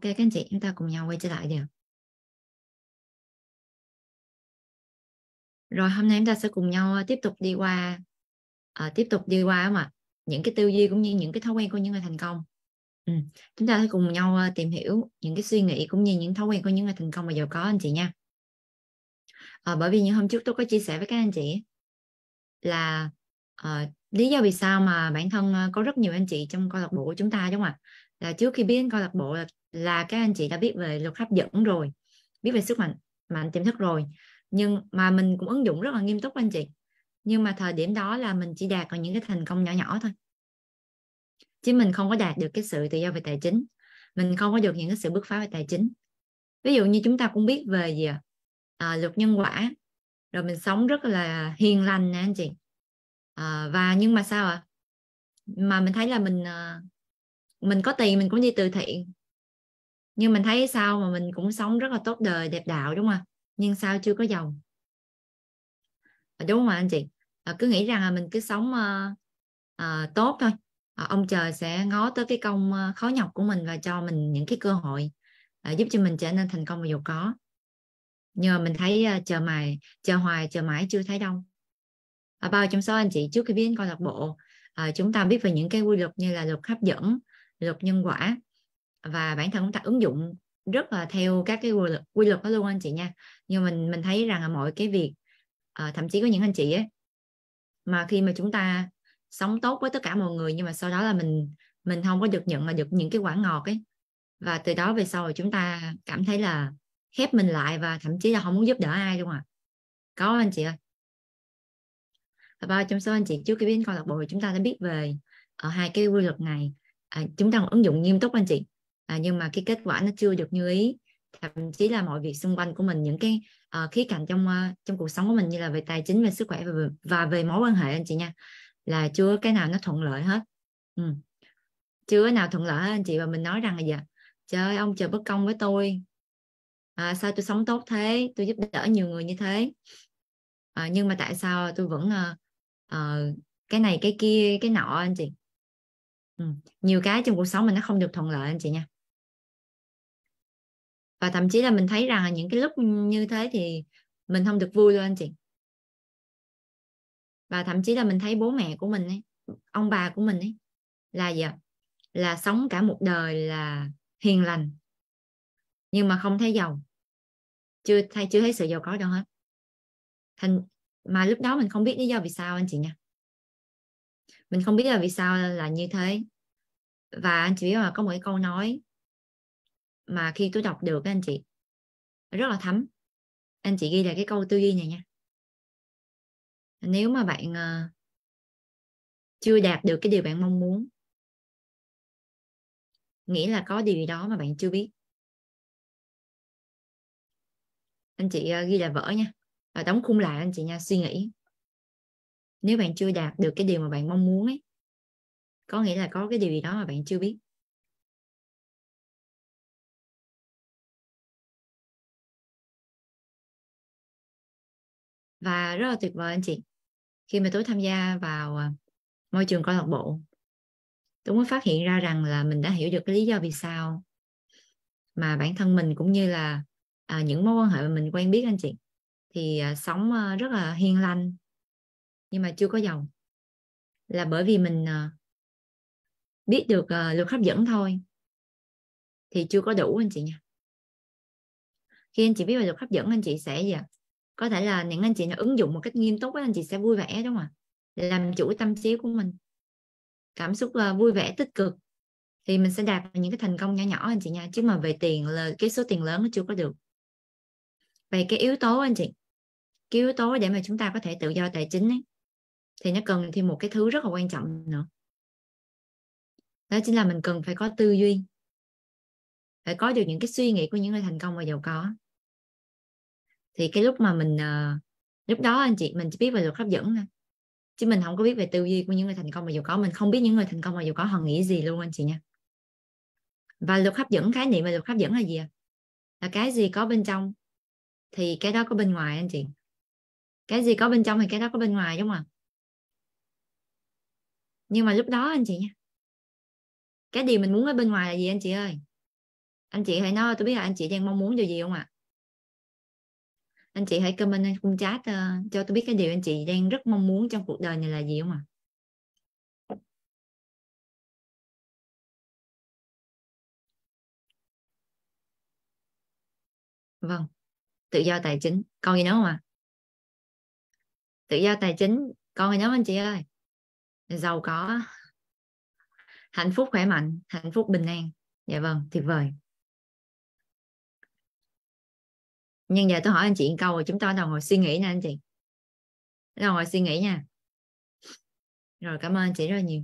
các anh chị chúng ta cùng nhau quay trở lại đều. Rồi hôm nay chúng ta sẽ cùng nhau ờ, tiếp tục đi qua à, tiếp tục đi qua mà những cái tư duy cũng như những cái thói quen của những người thành công. Ừ. Chúng ta sẽ cùng nhau ờ, tìm hiểu những cái suy nghĩ cũng như những thói quen của những người thành công và giàu có anh chị nha. À, bởi vì như hôm trước tôi có chia sẻ với các anh chị là à, lý do vì sao mà bản thân có rất nhiều anh chị trong câu lạc bộ của chúng ta đúng không ạ? là trước khi biết câu lạc bộ là là các anh chị đã biết về luật hấp dẫn rồi biết về sức mạnh mạnh tiềm thức rồi nhưng mà mình cũng ứng dụng rất là nghiêm túc anh chị nhưng mà thời điểm đó là mình chỉ đạt được những cái thành công nhỏ nhỏ thôi chứ mình không có đạt được cái sự tự do về tài chính mình không có được những cái sự bứt phá về tài chính ví dụ như chúng ta cũng biết về gì à, à luật nhân quả rồi mình sống rất là hiền lành nè anh chị à, và nhưng mà sao ạ à? mà mình thấy là mình à, mình có tiền mình cũng đi từ thiện nhưng mình thấy sao mà mình cũng sống rất là tốt đời đẹp đạo đúng không nhưng sao chưa có giàu đúng không anh chị à, cứ nghĩ rằng là mình cứ sống à, à, tốt thôi à, ông trời sẽ ngó tới cái công à, khó nhọc của mình và cho mình những cái cơ hội à, giúp cho mình trở nên thành công và giàu có nhưng mà mình thấy à, chờ mài chờ hoài chờ mãi chưa thấy đâu à, bao trong số anh chị trước khi biến câu lạc bộ à, chúng ta biết về những cái quy luật như là luật hấp dẫn luật nhân quả và bản thân chúng ta ứng dụng rất là theo các cái quy luật, quy luật đó luôn anh chị nha nhưng mình mình thấy rằng là mọi cái việc à, thậm chí có những anh chị ấy mà khi mà chúng ta sống tốt với tất cả mọi người nhưng mà sau đó là mình mình không có được nhận mà được những cái quả ngọt ấy và từ đó về sau chúng ta cảm thấy là khép mình lại và thậm chí là không muốn giúp đỡ ai luôn à có anh chị ơi và trong số anh chị trước khi đến câu lạc bộ chúng ta đã biết về ở ờ, hai cái quy luật này à, chúng ta còn ứng dụng nghiêm túc anh chị à, nhưng mà cái kết quả nó chưa được như ý thậm chí là mọi việc xung quanh của mình những cái uh, khía cạnh trong uh, trong cuộc sống của mình như là về tài chính về sức khỏe và về, và về mối quan hệ anh chị nha là chưa cái nào nó thuận lợi hết ừ. chưa cái nào thuận lợi hết anh chị và mình nói rằng là gì dạ, trời ông trời bất công với tôi à, sao tôi sống tốt thế tôi giúp đỡ nhiều người như thế à, nhưng mà tại sao tôi vẫn uh, uh, cái này cái kia cái nọ anh chị ừ. nhiều cái trong cuộc sống mình nó không được thuận lợi anh chị nha và thậm chí là mình thấy rằng là những cái lúc như thế thì mình không được vui luôn anh chị và thậm chí là mình thấy bố mẹ của mình ấy, ông bà của mình ấy là gì là sống cả một đời là hiền lành nhưng mà không thấy giàu chưa thấy chưa thấy sự giàu có đâu hết thành mà lúc đó mình không biết lý do vì sao anh chị nha mình không biết là vì sao là như thế và anh chị biết là có một cái câu nói mà khi tôi đọc được các anh chị rất là thấm anh chị ghi lại cái câu tư duy này nha nếu mà bạn ờ, chưa đạt được cái điều bạn mong muốn nghĩ là có điều gì đó mà bạn chưa biết anh chị ờ, ghi là vỡ nha và đóng khung lại anh chị nha suy nghĩ nếu bạn chưa đạt được cái điều mà bạn mong muốn ấy có nghĩa là có cái điều gì đó mà bạn chưa biết và rất là tuyệt vời anh chị khi mà tôi tham gia vào à, môi trường câu lạc bộ tôi mới phát hiện ra rằng là mình đã hiểu được cái lý do vì sao mà bản thân mình cũng như là à, những mối quan hệ mà mình quen biết anh chị thì à, sống à, rất là hiền lành nhưng mà chưa có giàu là bởi vì mình à, biết được à, luật hấp dẫn thôi thì chưa có đủ anh chị nha khi anh chị biết về luật hấp dẫn anh chị sẽ gì ạ dạ, à? có thể là những anh chị nào ứng dụng một cách nghiêm túc anh chị sẽ vui vẻ đúng không ạ làm chủ tâm trí của mình cảm xúc là ờ, vui vẻ tích cực thì mình sẽ đạt những cái thành công nhỏ nhỏ anh chị nha chứ mà về tiền là cái số tiền lớn nó chưa có được về cái yếu tố anh chị cái yếu tố để mà chúng ta có thể tự do tài chính ấy, thì nó cần thêm một cái thứ rất là quan trọng nữa đó chính là mình cần phải có tư duy phải có được những cái suy nghĩ của những người thành công và giàu có thì cái lúc mà mình uh, lúc đó anh chị mình chỉ biết về luật hấp dẫn thôi chứ mình không có biết về tư duy của những người thành công mà dù có mình không biết những người thành công mà dù có họ nghĩ gì luôn anh chị nha và luật hấp dẫn khái niệm về luật hấp dẫn là gì à? là cái gì có bên trong thì cái đó có bên ngoài anh chị cái gì có bên trong thì cái đó có bên ngoài đúng không ạ nhưng mà lúc đó anh chị nha cái điều mình muốn ở bên ngoài là gì anh chị ơi anh chị hãy nói tôi biết là anh chị đang mong muốn điều gì không ạ à? anh chị hãy comment lên khung chat uh, cho tôi biết cái điều anh chị đang rất mong muốn trong cuộc đời này là gì không ạ à? vâng tự do tài chính con gì nữa không ạ à? tự do tài chính con gì nữa anh chị ơi giàu có hạnh phúc khỏe mạnh hạnh phúc bình an dạ vâng tuyệt vời nhưng giờ tôi hỏi anh chị câu rồi chúng ta đầu ngồi suy nghĩ nha anh chị đầu ngồi suy nghĩ nha rồi cảm ơn anh chị rất là nhiều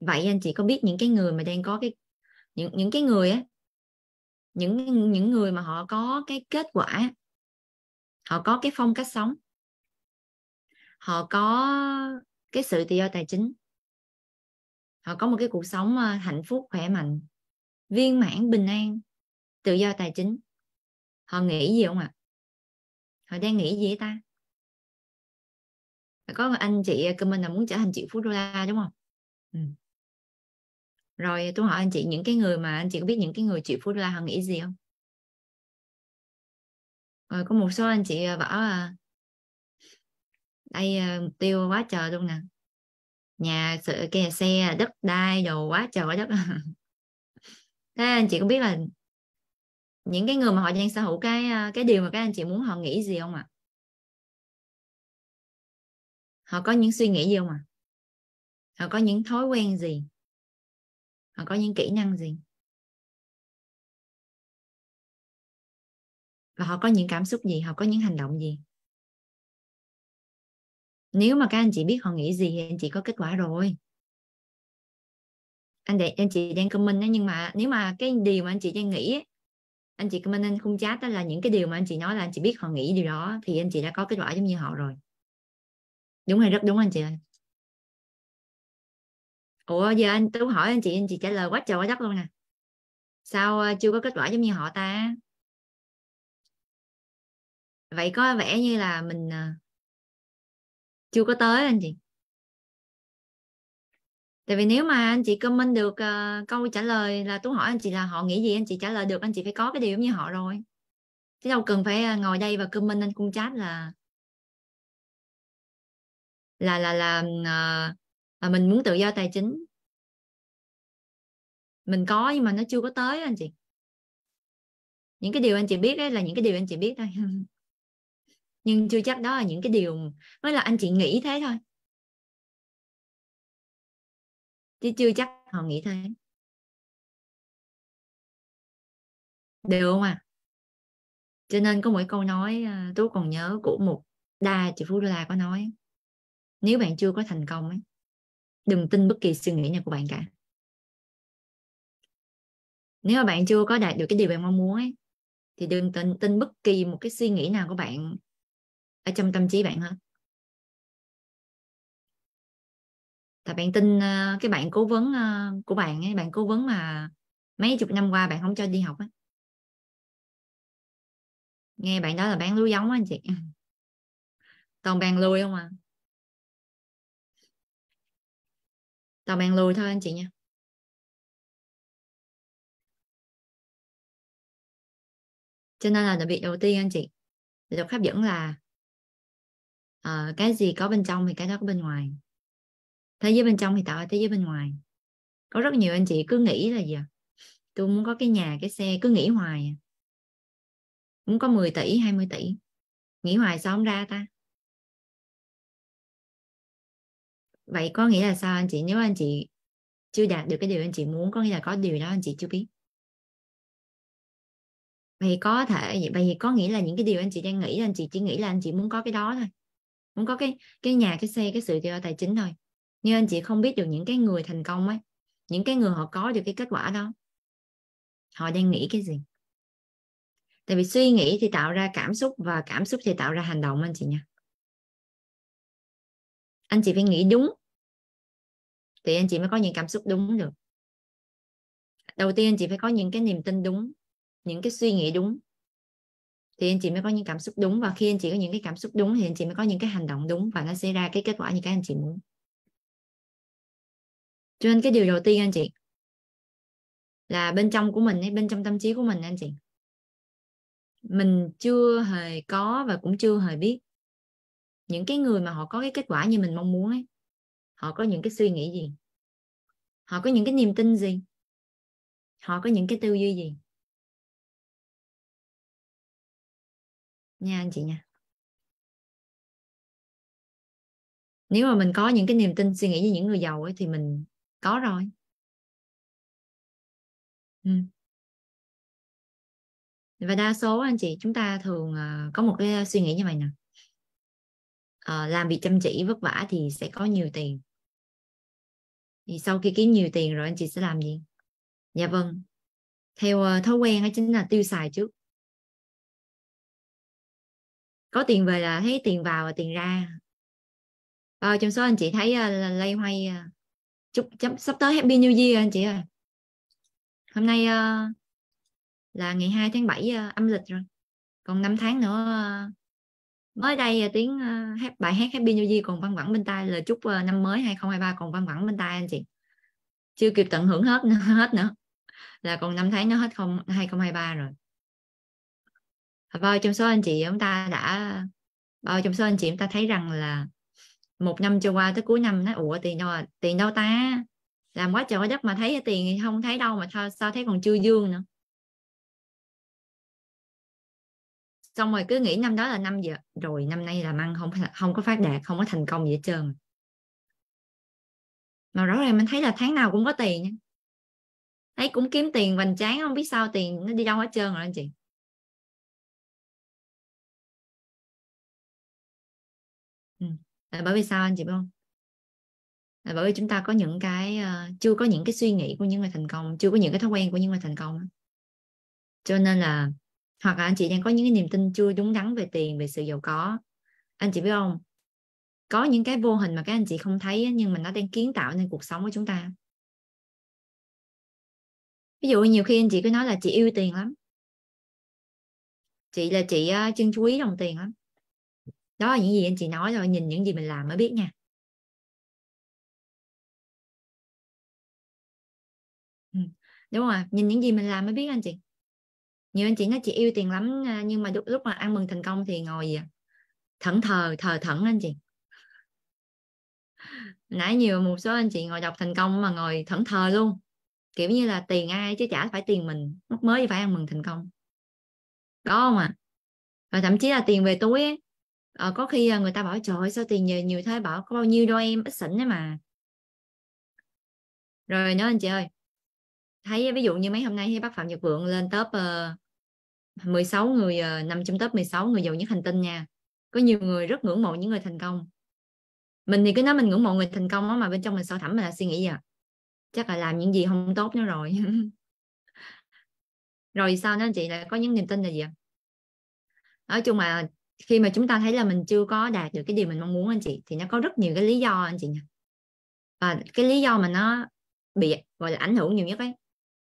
vậy anh chị có biết những cái người mà đang có cái những những cái người á những những người mà họ có cái kết quả họ có cái phong cách sống họ có cái sự tự do tài chính họ có một cái cuộc sống ờ, hạnh phúc khỏe mạnh viên mãn bình an tự do tài chính họ nghĩ gì không ạ à? họ đang nghĩ gì ta có anh chị à, comment là muốn trở thành triệu phú đô la đúng không ừ. rồi tôi hỏi anh chị những cái người mà anh chị có biết những cái người triệu phú đô la họ nghĩ gì không rồi ờ, có một số anh chị à, bảo là đây à, tiêu quá trời luôn nè nhà xe đất đai đồ quá trời quá đất thế anh chị có biết là những cái người mà họ đang sở hữu cái cái điều mà các anh chị muốn họ nghĩ gì không ạ à? họ có những suy nghĩ gì không ạ à? họ có những thói quen gì họ có những kỹ năng gì và họ có những cảm xúc gì họ có những hành động gì nếu mà các anh chị biết họ nghĩ gì thì anh chị có kết quả rồi anh để anh chị đang comment đó nhưng mà nếu mà cái điều mà anh chị đang nghĩ ấy, anh chị comment lên khung chat đó là những cái điều mà anh chị nói là anh chị biết họ nghĩ điều đó thì anh chị đã có kết quả giống như họ rồi đúng hay rất đúng anh chị ơi ủa giờ anh tú hỏi anh chị anh chị trả lời quá trời quá đất luôn nè sao à, chưa có kết quả giống như họ ta vậy có vẻ như là mình à, chưa có tới anh chị tại vì nếu mà anh chị comment được uh, câu trả lời là tú hỏi anh chị là họ nghĩ gì anh chị trả lời được anh chị phải có cái điều giống như họ rồi chứ đâu cần phải ờ, ngồi đây và comment anh cung chat là là là là uh, mình muốn tự do tài chính mình có nhưng mà nó chưa có tới anh chị những cái điều anh chị biết ấy là những cái điều anh chị biết thôi nhưng chưa chắc đó là những cái điều mới là anh chị nghĩ thế thôi chứ chưa chắc họ nghĩ thế được không à cho nên có mỗi câu nói à, tú còn nhớ của một đa chị phú đô la có nói nếu bạn chưa có thành công ấy đừng tin bất kỳ suy nghĩ nào của bạn cả nếu mà bạn chưa có đạt được cái điều bạn mong muốn ấy thì đừng tin tin bất kỳ một cái suy nghĩ nào của bạn ở trong tâm trí bạn hết tại bạn tin ờ, cái bạn cố vấn ờ, của bạn ấy bạn cố vấn mà mấy chục năm qua bạn không cho đi học ấy. nghe bạn đó là bán lúa giống á anh chị toàn bàn lùi không à toàn bàn lùi thôi anh chị nha cho nên là việc đầu tiên anh chị được hấp dẫn là uh, cái gì có bên trong thì cái đó có bên ngoài thế giới bên trong thì tạo ra thế giới bên ngoài có rất nhiều anh chị cứ nghĩ là gì à? tôi muốn có cái nhà cái xe cứ nghĩ hoài à. muốn có 10 tỷ 20 tỷ nghĩ hoài sao không ra ta vậy có nghĩa là sao anh chị nếu anh chị chưa đạt được cái điều anh chị muốn có nghĩa là có điều đó anh chị chưa biết vậy có thể vậy vậy có nghĩa là những cái điều anh chị đang nghĩ anh chị chỉ nghĩ là anh chị muốn có cái đó thôi muốn có cái cái nhà cái xe cái sự tài chính thôi nhưng anh chị không biết được những cái người thành công ấy những cái người họ có được cái kết quả đó họ đang nghĩ cái gì tại vì suy nghĩ thì tạo ra cảm xúc và cảm xúc thì tạo ra hành động anh chị nha anh chị phải nghĩ đúng thì anh chị mới có những cảm xúc đúng được đầu tiên anh chị phải có những cái niềm tin đúng những cái suy nghĩ đúng thì anh chị mới có những cảm xúc đúng và khi anh chị có những cái cảm xúc đúng thì anh chị mới có những cái hành động đúng và nó sẽ ra cái kết quả như cái anh chị muốn cho nên cái điều đầu tiên anh chị là bên trong của mình hay bên trong tâm trí của mình anh chị mình chưa hề có và cũng chưa hề biết những cái người mà họ có cái kết quả như mình mong muốn ấy họ có những cái suy nghĩ gì họ có những cái niềm tin gì họ có những cái tư duy gì nha anh chị nha nếu mà mình có những cái niềm tin suy nghĩ với những người giàu ấy thì mình có rồi ừ. và đa số anh chị chúng ta thường ờ, có một cái suy nghĩ như vậy nè à, làm việc chăm chỉ vất vả thì sẽ có nhiều tiền thì sau khi kiếm nhiều tiền rồi anh chị sẽ làm gì dạ vâng theo ờ, thói quen đó chính là tiêu xài trước có tiền về là thấy tiền vào và tiền ra bao trong số anh chị thấy uh, lây hoay uh, chúc, chúc sắp tới happy new year anh chị ơi hôm nay uh, là ngày 2 tháng 7 uh, ờ, âm lịch rồi còn 5 tháng nữa uh, mới đây uh, tiếng uh, hát bài hát happy new year còn văng vẳng bên tai lời chúc uh, năm mới 2023 còn văng vẳng bên tai anh chị chưa kịp tận hưởng hết hết nữa là còn 5 tháng nó hết không 2023 rồi bao trong số anh chị chúng ta đã bao trong số anh chị chúng ta thấy rằng là một năm trôi qua tới cuối năm nói ủa tiền đâu à tiền đâu ta làm quá trời quá đất mà thấy tiền không thấy đâu mà sao, sao thấy còn chưa dương nữa xong rồi cứ nghĩ năm đó là năm giờ rồi năm nay làm ăn không không có phát đạt không có thành công gì hết trơn mà rõ ràng mình thấy là tháng nào cũng có tiền thấy cũng kiếm tiền vành tráng không biết sao tiền nó đi đâu hết trơn rồi anh chị à, bởi vì sao anh chị biết không à, bởi vì chúng ta có những cái uh, chưa có những cái suy nghĩ của những người thành công chưa có những cái thói quen của những người thành công cho nên là hoặc là anh chị đang có những cái niềm tin chưa đúng đắn về tiền về sự giàu có anh chị biết không có những cái vô hình mà các anh chị không thấy nhưng mà nó đang kiến tạo nên cuộc sống của chúng ta ví dụ nhiều khi anh chị cứ nói là chị yêu tiền lắm chị là chị uh, ờ, chân chú ý đồng tiền lắm đó là những gì anh chị nói rồi nhìn những gì mình làm mới biết nha ừ. đúng à nhìn những gì mình làm mới biết anh chị nhiều anh chị nói chị yêu tiền lắm à, nhưng mà lúc lúc mà ăn mừng thành công thì ngồi gì à? thẫn thờ thờ thẫn anh chị nãy nhiều một số anh chị ngồi đọc thành công mà ngồi thẫn thờ luôn kiểu như là tiền ai chứ chả phải tiền mình mất mới phải ăn mừng thành công có không ạ à? và thậm chí là tiền về túi ấy, à, có khi ờ, người ta bảo trời ơi, sao tiền nhiều nhiều thế bảo có bao nhiêu đâu em ít xỉn đấy mà rồi nữa anh chị ơi thấy ví dụ như mấy hôm nay thấy bác phạm nhật vượng lên top ờ, uh, 16 người uh, nằm trong top 16 người giàu nhất hành tinh nha có nhiều người rất ngưỡng mộ những người thành công mình thì cứ nói mình ngưỡng mộ người thành công đó, mà bên trong mình sâu thẳm mình là suy nghĩ gì à chắc là làm những gì không tốt nữa rồi rồi sao nữa anh chị lại có những niềm tin là gì ạ nói chung là khi mà chúng ta thấy là mình chưa có đạt được cái điều mình mong muốn anh chị thì nó có rất nhiều cái lý do anh chị nha và cái lý do mà nó bị gọi là ảnh hưởng nhiều nhất ấy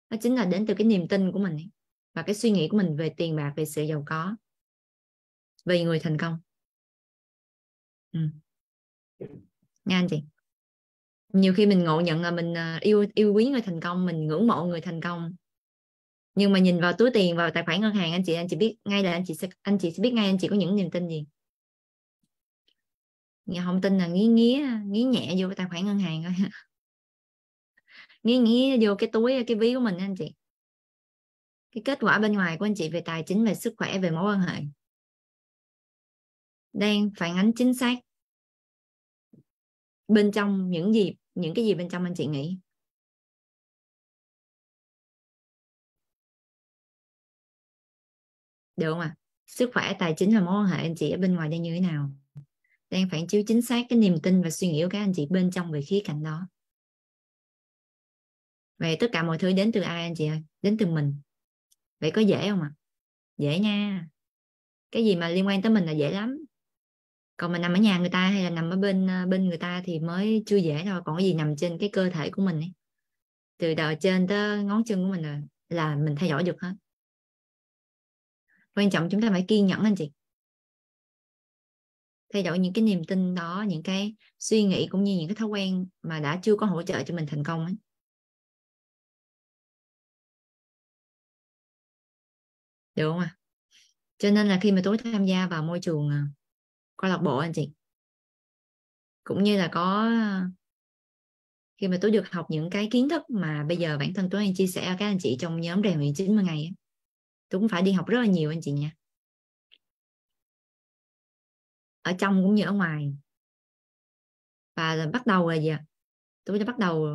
nó chính là đến từ cái niềm tin của mình ấy, và cái suy nghĩ của mình về tiền bạc về sự giàu có về người thành công ừ. nha anh chị nhiều khi mình ngộ nhận là mình à, yêu yêu quý người thành công mình ngưỡng mộ người thành công nhưng mà nhìn vào túi tiền vào tài khoản ngân hàng anh chị anh chị biết ngay là anh chị sẽ anh chị sẽ biết ngay anh chị có những niềm tin gì nhà không tin là nghĩ nghĩ nghĩ nhẹ vô cái tài khoản ngân hàng thôi nghĩ nghĩ vô cái túi cái ví của mình anh chị cái kết quả bên ngoài của anh chị về tài chính về sức khỏe về mối quan hệ đang phản ánh chính xác bên trong những gì những cái gì bên trong anh chị nghĩ được không ạ à? sức khỏe tài chính và mối quan hệ anh chị ở bên ngoài đang như thế nào đang phản chiếu chính xác cái niềm tin và suy nghĩ của các anh chị bên trong về khía cạnh đó vậy tất cả mọi thứ đến từ ai anh chị ơi đến từ mình vậy có dễ không ạ à? dễ nha cái gì mà liên quan tới mình là dễ lắm còn mình nằm ở nhà người ta hay là nằm ở bên ờ, bên người ta thì mới chưa dễ thôi còn cái gì nằm trên cái cơ thể của mình ấy từ đầu trên tới ngón chân của mình là, là mình thay đổi được hết quan trọng chúng ta phải kiên nhẫn anh chị thay đổi những cái niềm tin đó những cái suy nghĩ cũng như những cái thói quen mà đã chưa có hỗ trợ cho mình thành công ấy. được không ạ à? cho nên là khi mà tôi tham gia vào môi trường à, câu lạc bộ anh chị cũng như là có à, khi mà tôi được học những cái kiến thức mà bây giờ bản thân tôi đang chia sẻ các anh chị trong nhóm rèn luyện 90 ngày ấy, cũng phải đi học rất là nhiều anh chị nha ở trong cũng như ở ngoài và bắt đầu là gì tôi đã bắt đầu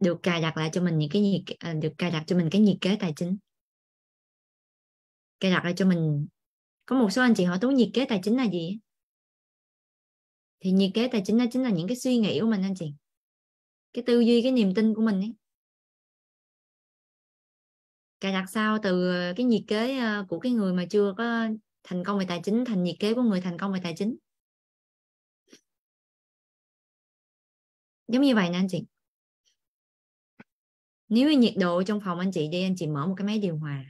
được cài đặt lại cho mình những cái nhiệt à, được cài đặt cho mình cái nhiệt kế tài chính cài đặt lại cho mình có một số anh chị hỏi tú nhiệt kế tài chính là gì thì nhiệt kế tài chính đó chính là những cái suy nghĩ của mình anh chị cái tư duy cái niềm tin của mình ấy cài đặt sao từ cái nhiệt kế ờ, của cái người mà chưa có thành công về tài chính thành nhiệt kế của người thành công về tài chính giống như vậy nè anh chị nếu như nhiệt độ trong phòng anh chị đi anh chị mở một cái máy điều hòa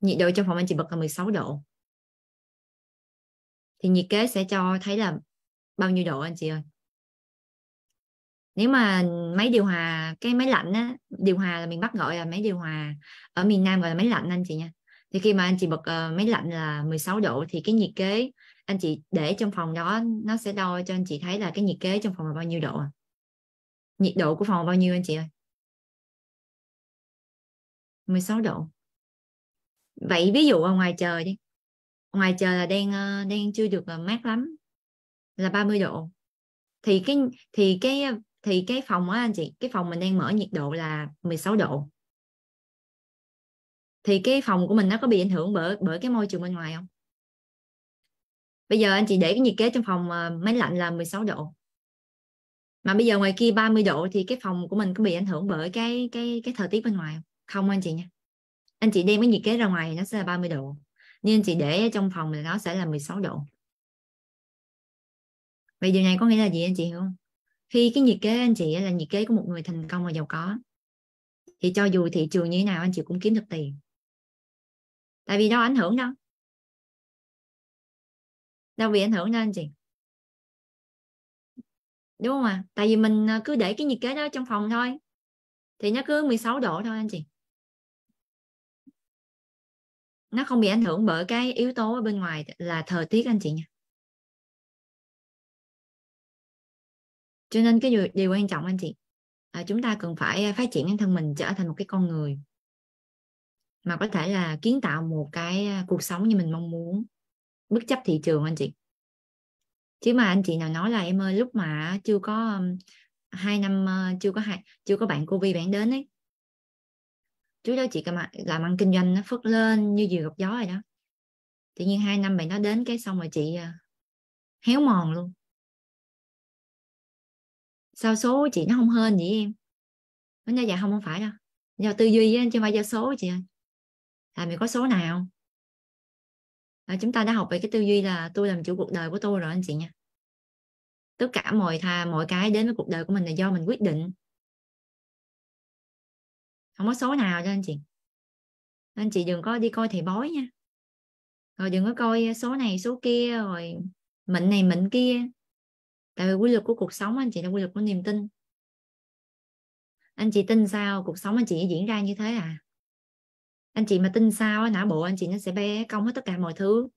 nhiệt độ trong phòng anh chị bật là 16 độ thì nhiệt kế sẽ cho thấy là bao nhiêu độ anh chị ơi nếu mà máy điều hòa cái máy lạnh á điều hòa là miền bắc gọi là máy điều hòa ở miền nam gọi là máy lạnh anh chị nha thì khi mà anh chị bật uh, máy lạnh là 16 độ thì cái nhiệt kế anh chị để trong phòng đó nó sẽ đo cho anh chị thấy là cái nhiệt kế trong phòng là bao nhiêu độ à? nhiệt độ của phòng là bao nhiêu anh chị ơi 16 độ vậy ví dụ ở ngoài trời đi ngoài trời là đang ờ, đang chưa được ờ, mát lắm là 30 độ thì cái thì cái thì cái phòng á anh chị cái phòng mình đang mở nhiệt độ là 16 độ thì cái phòng của mình nó có bị ảnh hưởng bởi bởi cái môi trường bên ngoài không bây giờ anh chị để cái nhiệt kế trong phòng ờ, máy lạnh là 16 độ mà bây giờ ngoài kia 30 độ thì cái phòng của mình có bị ảnh hưởng bởi cái cái cái thời tiết bên ngoài không, không anh chị nha anh chị đem cái nhiệt kế ra ngoài nó sẽ là 30 độ nhưng anh chị để trong phòng thì nó sẽ là 16 độ vậy điều này có nghĩa là gì anh chị hiểu không khi cái nhiệt kế anh chị là nhiệt kế của một người thành công và giàu có thì cho dù thị trường như thế nào anh chị cũng kiếm được tiền tại vì đâu ảnh hưởng đâu đâu bị ảnh hưởng đâu anh chị đúng không ạ à? tại vì mình à, cứ để cái nhiệt kế đó trong phòng thôi thì nó cứ 16 độ thôi anh chị nó không bị ảnh hưởng bởi cái yếu tố ở bên ngoài là thời tiết anh chị nha cho nên cái điều, điều quan trọng anh chị à, chúng ta cần phải à, phát triển bản thân mình trở thành một cái con người mà có thể là kiến tạo một cái à, cuộc sống như mình mong muốn bất chấp thị trường anh chị chứ mà anh chị nào nói là em ơi lúc mà chưa có hai năm chưa có hai chưa có bạn covid bạn đến ấy chú đó chị làm ăn kinh doanh nó phất lên như diều gặp gió rồi đó tự nhiên hai năm bạn nó đến cái xong rồi chị à, héo mòn luôn sao số chị nó không hên vậy em nó nói dạ không không phải đâu do tư duy chứ không phải do số chị ơi là mình có số nào à, chúng ta đã học về cái tư duy là tôi làm chủ cuộc đời của tôi rồi anh chị nha tất cả mọi thà mọi cái đến với cuộc đời của mình là do mình quyết định không có số nào cho anh chị anh chị đừng có đi coi thầy bói nha rồi đừng có coi số này số kia rồi mệnh này mệnh kia tại vì quy luật của cuộc sống anh chị là quy luật của niềm tin anh chị tin sao cuộc sống anh chị diễn ra như thế à anh chị mà tin sao não bộ anh chị nó sẽ bé công hết tất cả mọi thứ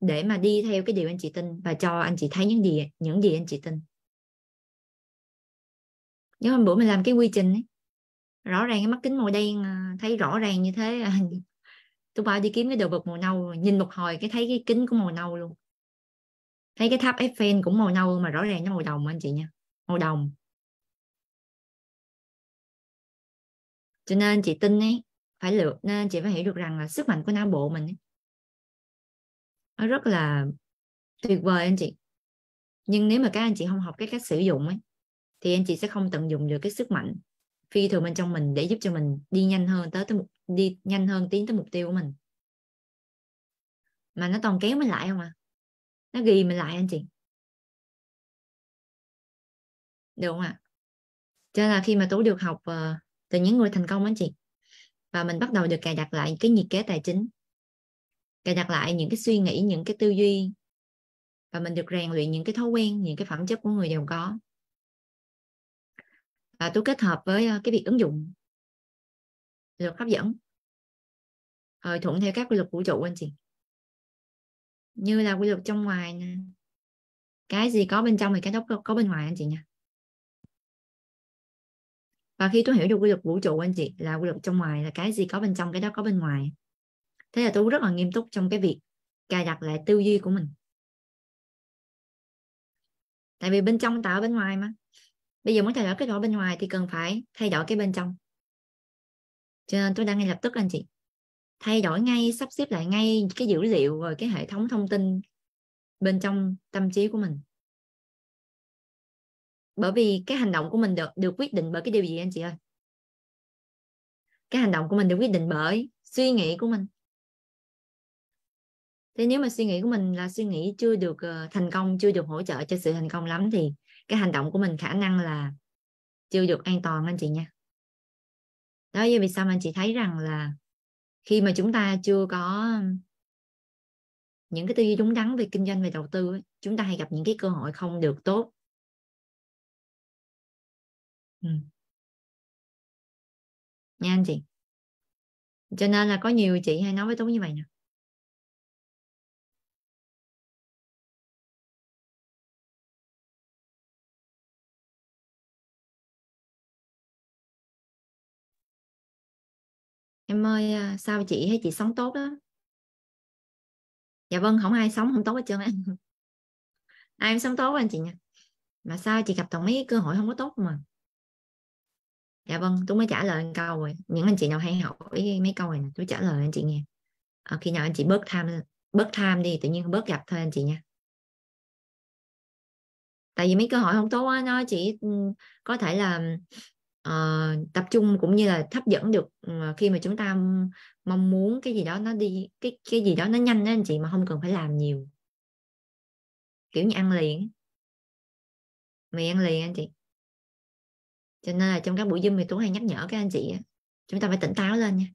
để mà đi theo cái điều anh chị tin và cho anh chị thấy những gì những gì anh chị tin nếu hôm bữa mình làm cái quy trình ấy, rõ ràng cái mắt kính màu đen à, thấy rõ ràng như thế à, tôi bao đi kiếm cái đồ vật màu nâu nhìn một hồi cái thấy cái kính của màu nâu luôn thấy cái tháp Eiffel cũng màu nâu mà rõ ràng nó màu đồng anh chị nha màu đồng cho nên chị tin ấy phải lựa nên chị phải hiểu được rằng là sức mạnh của não bộ mình ấy, nó rất là tuyệt vời anh chị nhưng nếu mà các anh chị không học cái cách sử dụng ấy thì anh chị sẽ không tận dụng được cái sức mạnh phi thường bên trong mình để giúp cho mình đi nhanh hơn tới tới đi nhanh hơn tiến tới mục tiêu của mình mà nó toàn kéo mình lại không à nó ghi mình lại anh chị được không ạ cho nên là khi mà tú được học uh, từ những người thành công anh chị và mình bắt đầu được cài đặt lại cái nhiệt kế tài chính cài đặt lại những cái suy nghĩ những cái tư duy và mình được rèn luyện những cái thói quen những cái phẩm chất của người giàu có và tôi kết hợp với ờ, cái việc ứng dụng luật hấp dẫn ờ, thuận theo các quy luật vũ trụ anh chị như là quy luật trong ngoài nè cái gì có bên trong thì cái đó có, có bên ngoài anh chị nha và khi tôi hiểu được quy luật vũ trụ anh chị là quy luật trong ngoài là cái gì có bên trong cái đó có bên ngoài thế là tôi rất là nghiêm túc trong cái việc cài đặt lại tư duy của mình tại vì bên trong tạo bên ngoài mà bây giờ muốn thay đổi cái đó bên ngoài thì cần phải thay đổi cái bên trong cho nên tôi đang ngay lập tức anh chị thay đổi ngay sắp xếp lại ngay cái dữ liệu rồi cái hệ thống thông tin bên trong tâm trí của mình bởi vì cái hành động của mình được được quyết định bởi cái điều gì anh chị ơi cái hành động của mình được quyết định bởi suy nghĩ của mình thế nếu mà suy nghĩ của mình là suy nghĩ chưa được ờ, thành công chưa được hỗ trợ cho sự thành công lắm thì cái hành động của mình khả năng là chưa được an toàn anh chị nha đó vì sao anh chị thấy rằng là khi mà chúng ta chưa có những cái tư duy đúng đắn về kinh doanh về đầu tư chúng ta hay gặp những cái cơ hội không được tốt ừ. nha anh chị cho nên là có nhiều chị hay nói với tôi như vậy nè em ơi à, sao chị thấy chị sống tốt đó dạ vâng không ai sống không tốt hết trơn á ai cũng sống tốt anh chị nha mà sao chị gặp toàn mấy cơ hội không có tốt mà dạ vâng tôi mới trả lời anh câu rồi những anh chị nào hay hỏi mấy câu này nè tôi trả lời anh chị nghe à, khi nào anh chị bớt tham bớt tham đi tự nhiên bớt gặp thôi anh chị nha tại vì mấy cơ hội không tốt đó, nó chỉ ừ, có thể là Ờ, tập trung cũng như là hấp dẫn được ờ, khi mà chúng ta mong muốn cái gì đó nó đi cái cái gì đó nó nhanh đó anh chị mà không cần phải làm nhiều kiểu như ăn liền mì ăn liền anh chị cho nên là trong các buổi zoom thì tú hay nhắc nhở các anh chị chúng ta phải tỉnh táo lên nha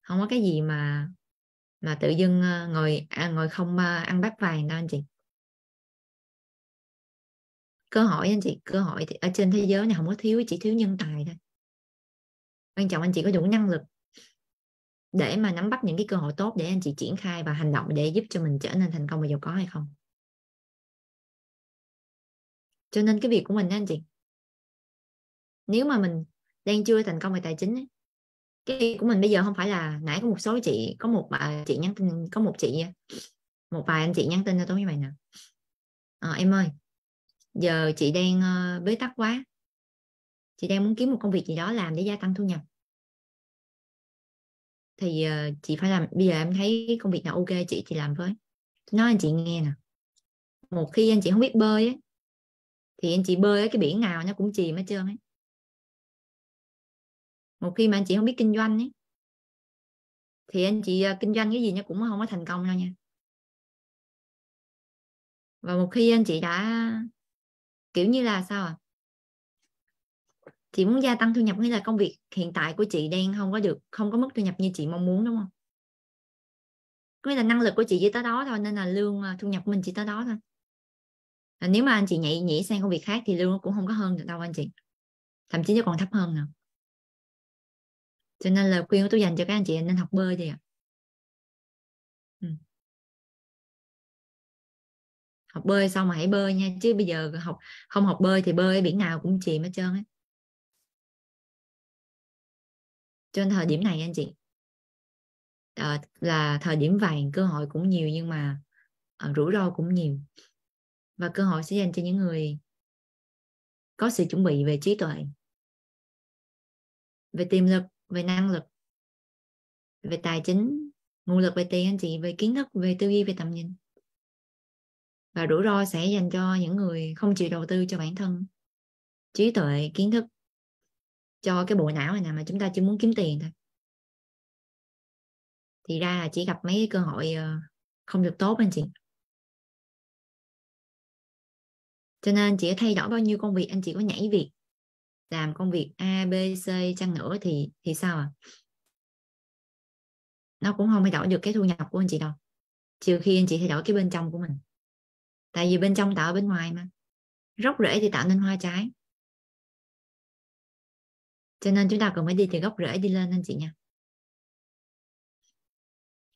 không có cái gì mà mà tự dưng ờ, ngồi à, ngồi không ăn bát vàng đâu anh chị cơ hội anh chị cơ hội thì ở trên thế giới này không có thiếu chỉ thiếu nhân tài thôi quan trọng anh chị có đủ năng lực để mà nắm bắt những cái cơ hội tốt để anh chị triển khai và hành động để giúp cho mình trở nên thành công và giàu có hay không cho nên cái việc của mình anh chị nếu mà mình đang chưa thành công về tài chính cái việc của mình bây giờ không phải là nãy có một số chị có một bà chị nhắn tin có một chị một vài anh chị nhắn tin cho tôi như vậy nè à, em ơi giờ chị đang ờ, bế tắc quá chị đang muốn kiếm một công việc gì đó làm để gia tăng thu nhập thì ờ, chị phải làm bây giờ em thấy công việc nào ok chị thì làm với nói anh chị nghe nè một khi anh chị không biết bơi ấy, thì anh chị bơi ở cái biển nào nó cũng chìm hết trơn ấy một khi mà anh chị không biết kinh doanh ấy thì anh chị ờ, kinh doanh cái gì nó cũng không có thành công đâu nha và một khi anh chị đã kiểu như là sao ạ à? chị muốn gia tăng thu nhập nghĩa là công việc hiện tại của chị đang không có được không có mức thu nhập như chị mong muốn đúng không có nghĩa là năng lực của chị chỉ tới đó thôi nên là lương à, thu nhập của mình chỉ tới đó thôi à, nếu mà anh chị nhảy nhảy sang công việc khác thì lương cũng không có hơn được đâu anh chị thậm chí nó còn thấp hơn nữa cho nên lời khuyên của tôi dành cho các anh chị nên học bơi đi ạ à. học bơi xong mà hãy bơi nha chứ bây giờ học không học bơi thì bơi biển nào cũng chìm hết trơn ấy. cho nên thời điểm này anh chị à, là thời điểm vàng cơ hội cũng nhiều nhưng mà à, rủi ro cũng nhiều và cơ hội sẽ dành cho những người có sự chuẩn bị về trí tuệ về tiềm lực về năng lực về tài chính nguồn lực về tiền anh chị về kiến thức về tư duy về tầm nhìn và rủi ro sẽ dành cho những người không chịu đầu tư cho bản thân trí tuệ kiến thức cho cái bộ não này nè mà chúng ta chỉ muốn kiếm tiền thôi thì ra là chỉ gặp mấy cái cơ hội ờ, không được tốt anh chị cho nên chỉ thay đổi bao nhiêu công việc anh chị có nhảy việc làm công việc a b c chăng nữa thì thì sao à nó cũng không thay đổi được cái thu nhập của anh chị đâu trừ khi anh chị thay đổi cái bên trong của mình tại vì bên trong tạo bên ngoài mà rốc rễ thì tạo nên hoa trái cho nên chúng ta cần phải đi từ gốc rễ đi lên anh chị nha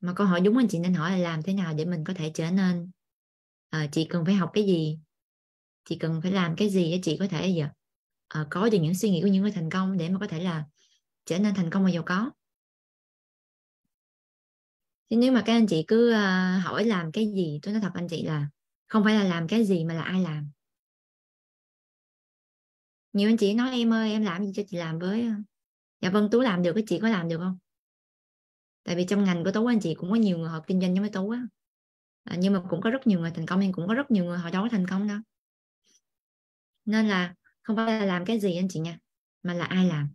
mà câu hỏi đúng anh chị nên hỏi là làm thế nào để mình có thể trở nên à, chị cần phải học cái gì chị cần phải làm cái gì để chị có thể giờ à, có được những suy nghĩ của những người thành công để mà có thể là trở nên thành công và giàu có Thế nếu mà các anh chị cứ ờ, hỏi làm cái gì tôi nói thật anh chị là không phải là làm cái gì mà là ai làm nhiều anh chị nói em ơi em làm gì cho chị làm với dạ vâng tú làm được cái chị có làm được không tại vì trong ngành của tú anh chị cũng có nhiều người họ kinh doanh giống với tú á à, nhưng mà cũng có rất nhiều người thành công em cũng có rất nhiều người họ đâu có thành công đó nên là không phải là làm cái gì anh chị nha mà là ai làm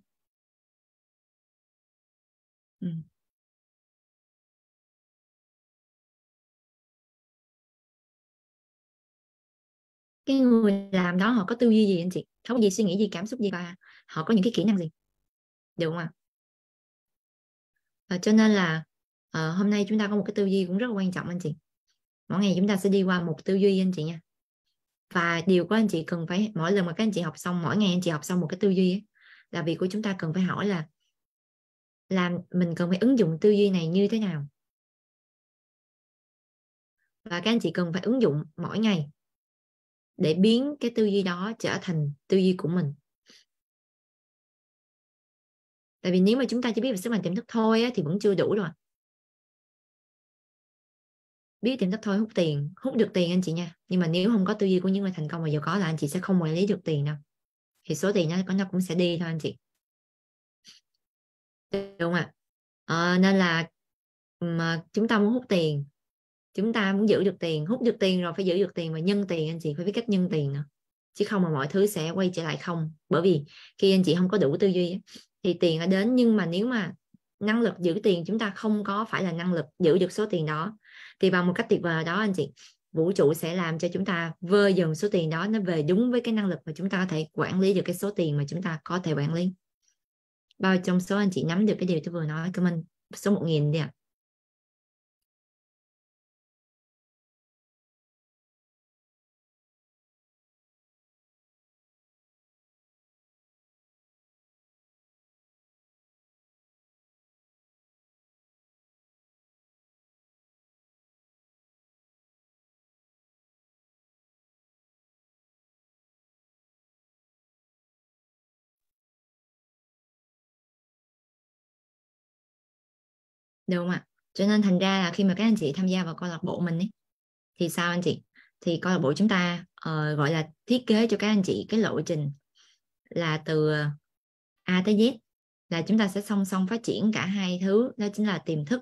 ừ. cái người làm đó họ có tư duy gì anh chị họ có gì suy nghĩ gì cảm xúc gì và họ có những cái kỹ năng gì được không ạ à, cho nên là à, hôm nay chúng ta có một cái tư duy cũng rất là quan trọng anh chị mỗi ngày chúng ta sẽ đi qua một tư duy anh chị nha và điều của anh chị cần phải mỗi lần mà các anh chị học xong mỗi ngày anh chị học xong một cái tư duy ấy, là việc của chúng ta cần phải hỏi là làm mình cần phải ứng dụng tư duy này như thế nào và các anh chị cần phải ứng dụng mỗi ngày để biến cái tư duy đó trở thành tư duy của mình tại vì nếu mà chúng ta chỉ biết về sức mạnh tiềm thức thôi thì vẫn chưa đủ rồi biết tiềm thức thôi hút tiền hút được tiền anh chị nha nhưng mà nếu không có tư duy của những người thành công và giàu có là anh chị sẽ không quản lý được tiền đâu thì số tiền nó nó cũng sẽ đi thôi anh chị đúng không ạ à, nên là mà chúng ta muốn hút tiền chúng ta muốn giữ được tiền hút được tiền rồi phải giữ được tiền và nhân tiền anh chị phải biết cách nhân tiền chứ không mà mọi thứ sẽ quay trở lại không bởi vì khi anh chị không có đủ tư duy thì tiền đã đến nhưng mà nếu mà năng lực giữ tiền chúng ta không có phải là năng lực giữ được số tiền đó thì bằng một cách tuyệt vời đó anh chị vũ trụ sẽ làm cho chúng ta vơ dần số tiền đó nó về đúng với cái năng lực mà chúng ta có thể quản lý được cái số tiền mà chúng ta có thể quản lý bao trong số anh chị nắm được cái điều tôi vừa nói comment số một nghìn đi ạ à. được không ạ cho nên thành ra là khi mà các anh chị tham gia vào câu lạc bộ mình ấy, thì sao anh chị thì câu lạc bộ chúng ta uh, gọi là thiết kế cho các anh chị cái lộ trình là từ ờ, A tới Z là chúng ta sẽ song song phát triển cả hai thứ đó chính là tiềm thức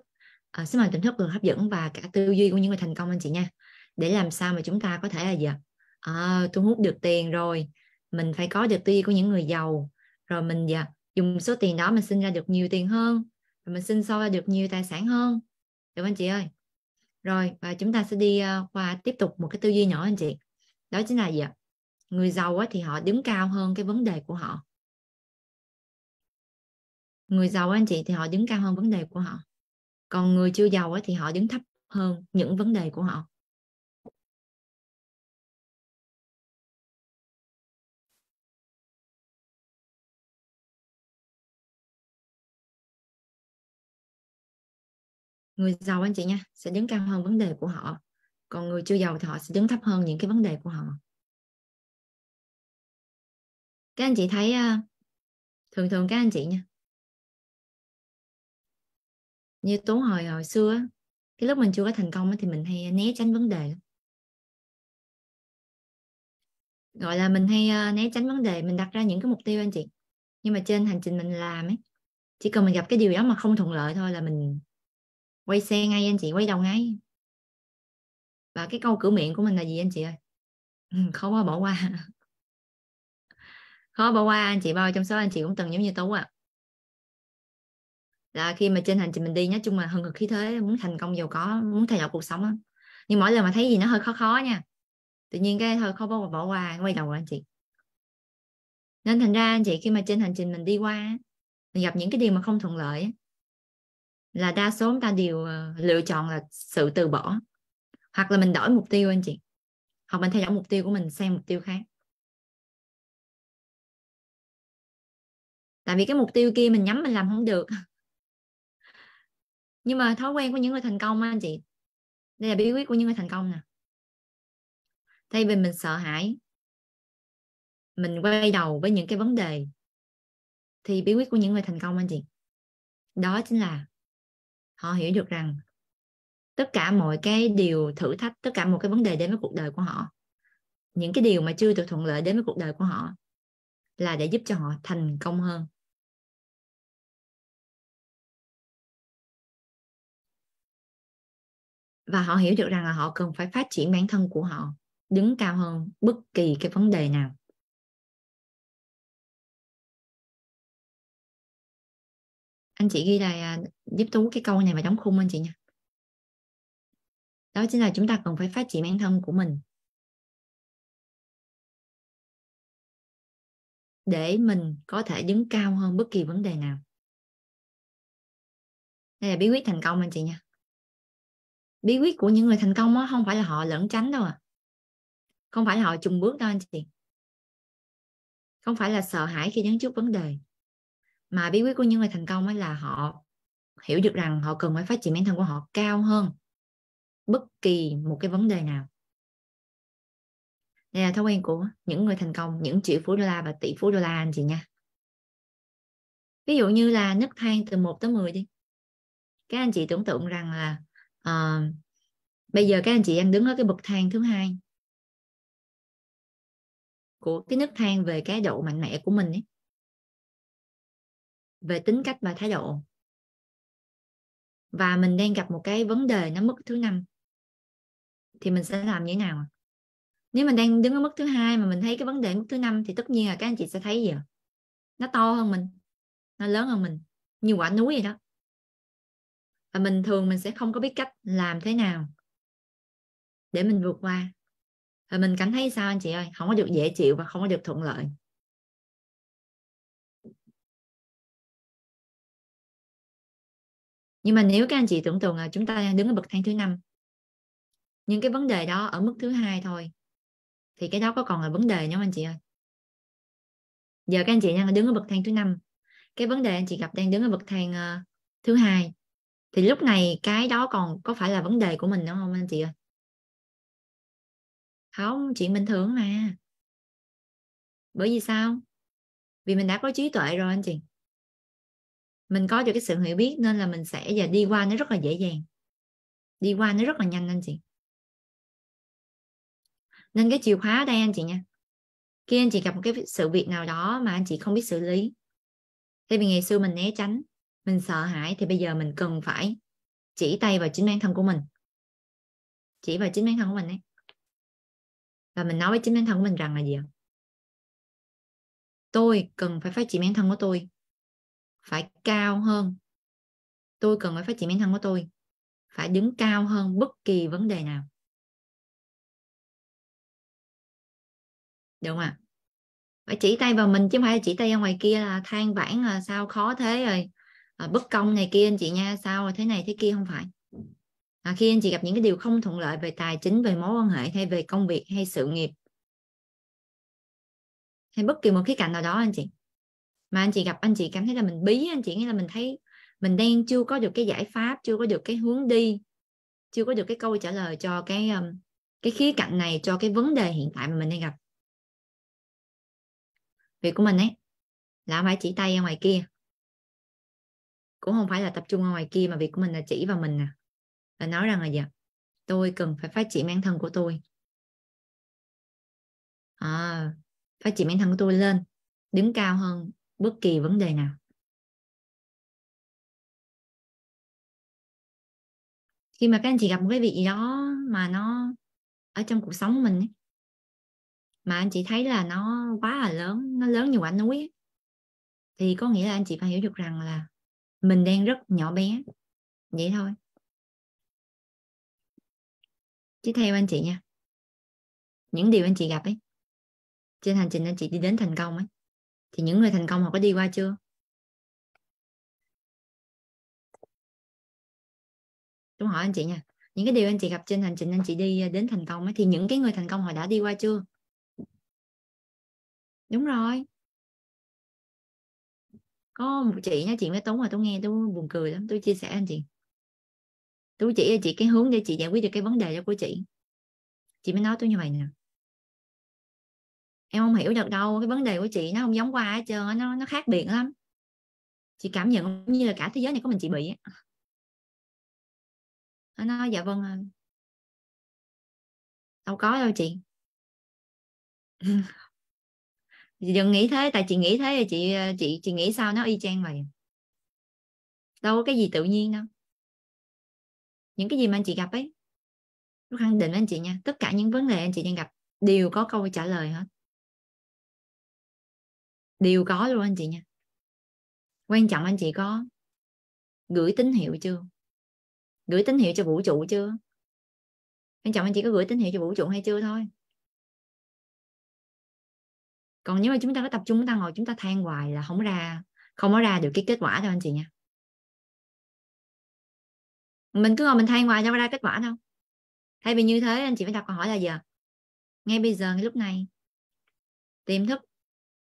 uh, sức mạnh tiềm thức được hấp dẫn và cả tư duy của những người thành công anh chị nha để làm sao mà chúng ta có thể là gì à, thu hút được tiền rồi mình phải có được tư duy của những người giàu rồi mình dạ, dùng số tiền đó mình sinh ra được nhiều tiền hơn và mình sinh sôi ra được nhiều tài sản hơn được không anh chị ơi rồi và chúng ta sẽ đi ờ, qua tiếp tục một cái tư duy nhỏ anh chị đó chính là gì ạ người giàu thì họ đứng cao hơn cái vấn đề của họ người giàu anh chị thì họ đứng cao hơn vấn đề của họ còn người chưa giàu thì họ đứng thấp hơn những vấn đề của họ người giàu anh chị nha sẽ đứng cao hơn vấn đề của họ còn người chưa giàu thì họ sẽ đứng thấp hơn những cái vấn đề của họ các anh chị thấy ờ, thường thường các anh chị nha như tố hồi hồi xưa cái lúc mình chưa có thành công thì mình hay né tránh vấn đề gọi là mình hay ờ, né tránh vấn đề mình đặt ra những cái mục tiêu anh chị nhưng mà trên hành trình mình làm ấy chỉ cần mình gặp cái điều đó mà không thuận lợi thôi là mình quay xe ngay anh chị quay đầu ngay và cái câu cửa miệng của mình là gì anh chị ơi ừ, khó quá bỏ qua khó bỏ qua anh chị bao trong số anh chị cũng từng giống như tú à là khi mà trên hành trình mình đi nói chung là hừng hực khí thế muốn thành công giàu có muốn thay đổi cuộc sống á nhưng mỗi lần mà thấy gì nó hơi khó khó nha tự nhiên cái thôi khó bỏ, bỏ qua quay đầu anh chị nên thành ra anh chị khi mà trên hành trình mình đi qua mình gặp những cái điều mà không thuận lợi là đa số chúng ta đều ờ, lựa chọn là sự từ bỏ hoặc là mình đổi mục tiêu anh chị hoặc mình theo dõi mục tiêu của mình sang mục tiêu khác tại vì cái mục tiêu kia mình nhắm mình làm không được nhưng mà thói quen của những người thành công anh chị đây là bí quyết của những người thành công nè thay vì mình sợ hãi mình quay đầu với những cái vấn đề thì bí quyết của những người thành công anh chị đó chính là họ hiểu được rằng tất cả mọi cái điều thử thách tất cả một cái vấn đề đến với cuộc đời của họ những cái điều mà chưa được thuận lợi đến với cuộc đời của họ là để giúp cho họ thành công hơn và họ hiểu được rằng là họ cần phải phát triển bản thân của họ đứng cao hơn bất kỳ cái vấn đề nào anh chị ghi lại à, giúp tú cái câu này và đóng khung anh chị nha đó chính là chúng ta cần phải phát triển bản thân của mình để mình có thể đứng cao hơn bất kỳ vấn đề nào đây là bí quyết thành công anh chị nha bí quyết của những người thành công đó, không phải là họ lẩn tránh đâu à không phải là họ trùng bước đâu anh chị không phải là sợ hãi khi đứng trước vấn đề mà bí quyết của những người thành công ấy là họ hiểu được rằng họ cần phải phát triển bản thân của họ cao hơn bất kỳ một cái vấn đề nào đây là thói quen của những người thành công những triệu phú đô la và tỷ phú đô la anh chị nha ví dụ như là nấc thang từ 1 tới 10 đi các anh chị tưởng tượng rằng là uh, bây giờ các anh chị đang đứng ở cái bậc thang thứ hai của cái nấc thang về cái độ mạnh mẽ của mình ấy về tính cách và thái độ và mình đang gặp một cái vấn đề nó mức thứ năm thì mình sẽ làm như thế nào nếu mình đang đứng ở mức thứ hai mà mình thấy cái vấn đề mức thứ năm thì tất nhiên là các anh chị sẽ thấy gì ạ nó to hơn mình nó lớn hơn mình như quả núi vậy đó và mình thường mình sẽ không có biết cách làm thế nào để mình vượt qua và mình cảm thấy sao anh chị ơi không có được dễ chịu và không có được thuận lợi nhưng mà nếu các anh chị tưởng tượng là chúng ta đang đứng ở bậc thang thứ năm những cái vấn đề đó ở mức thứ hai thôi thì cái đó có còn là vấn đề không anh chị ơi giờ các anh chị đang đứng ở bậc thang thứ năm cái vấn đề anh chị gặp đang đứng ở bậc thang uh, thứ hai thì lúc này cái đó còn có phải là vấn đề của mình đúng không anh chị ơi không chuyện bình thường mà bởi vì sao vì mình đã có trí tuệ rồi anh chị mình có được cái sự hiểu biết nên là mình sẽ giờ đi qua nó rất là dễ dàng đi qua nó rất là nhanh anh chị nên cái chìa khóa ở đây anh chị nha khi anh chị gặp một cái sự việc nào đó mà anh chị không biết xử lý thế vì ngày xưa mình né tránh mình sợ hãi thì bây giờ mình cần phải chỉ tay vào chính bản thân của mình chỉ vào chính bản thân của mình ấy và mình nói với chính bản thân của mình rằng là gì ạ tôi cần phải phát triển bản thân của tôi phải cao hơn tôi cần phải phát triển bản thân của tôi phải đứng cao hơn bất kỳ vấn đề nào được không ạ phải chỉ tay vào mình chứ không phải chỉ tay ra ngoài kia là than vãn là sao khó thế rồi à, bất công này kia anh chị nha sao thế này thế kia không phải à, khi anh chị gặp những cái điều không thuận lợi về tài chính về mối quan hệ hay về công việc hay sự nghiệp hay bất kỳ một khía cạnh nào đó anh chị mà anh chị gặp anh chị cảm thấy là mình bí anh chị nghĩ là mình thấy mình đang chưa có được cái giải pháp chưa có được cái hướng đi chưa có được cái câu trả lời cho cái cái khía cạnh này cho cái vấn đề hiện tại mà mình đang gặp việc của mình ấy là phải chỉ tay ra ngoài kia cũng không phải là tập trung ở ngoài kia mà việc của mình là chỉ vào mình nè à. và nói rằng là gì dạ, tôi cần phải phát triển bản thân của tôi à, phát triển bản thân của tôi lên đứng cao hơn bất kỳ vấn đề nào khi mà các anh chị gặp một cái việc gì đó mà nó ở trong cuộc sống mình ấy, mà anh chị thấy là nó quá là lớn nó lớn như quả núi ấy, thì có nghĩa là anh chị phải hiểu được rằng là mình đang rất nhỏ bé vậy thôi chứ theo anh chị nha những điều anh chị gặp ấy trên hành trình anh chị đi đến thành công ấy thì những người thành công họ có đi qua chưa đúng hỏi anh chị nha những cái điều anh chị gặp trên hành trình anh chị đi à, đến thành công ấy, thì những cái người thành công họ đã đi qua chưa đúng rồi có một chị nói chị mới tốn mà tôi nghe tôi buồn cười lắm tôi chia sẻ anh chị tôi chỉ cho chị cái hướng để chị giải quyết được cái vấn đề cho của chị chị mới nói tôi như vậy nè em không hiểu được đâu cái vấn đề của chị nó không giống qua hết trơn nó nó khác biệt lắm chị cảm nhận như là cả thế giới này có mình chị bị nó nói dạ vâng đâu có đâu chị chị đừng nghĩ thế tại chị nghĩ thế thì chị chị chị nghĩ sao nó y chang vậy đâu có cái gì tự nhiên đâu những cái gì mà anh chị gặp ấy tôi khẳng định với anh chị nha tất cả những vấn đề anh chị đang gặp đều có câu trả lời hết đều có luôn anh chị nha quan trọng anh chị có gửi tín hiệu chưa gửi tín hiệu cho vũ trụ chưa quan trọng anh chị có gửi tín hiệu cho vũ trụ hay chưa thôi còn nếu mà chúng ta có tập trung chúng ta ngồi chúng ta than hoài là không ra không có ra được cái kết quả đâu anh chị nha mình cứ ngồi mình than hoài đâu ra kết quả đâu thay vì như thế anh chị phải đặt câu hỏi là giờ ngay bây giờ ngay lúc này tiềm thức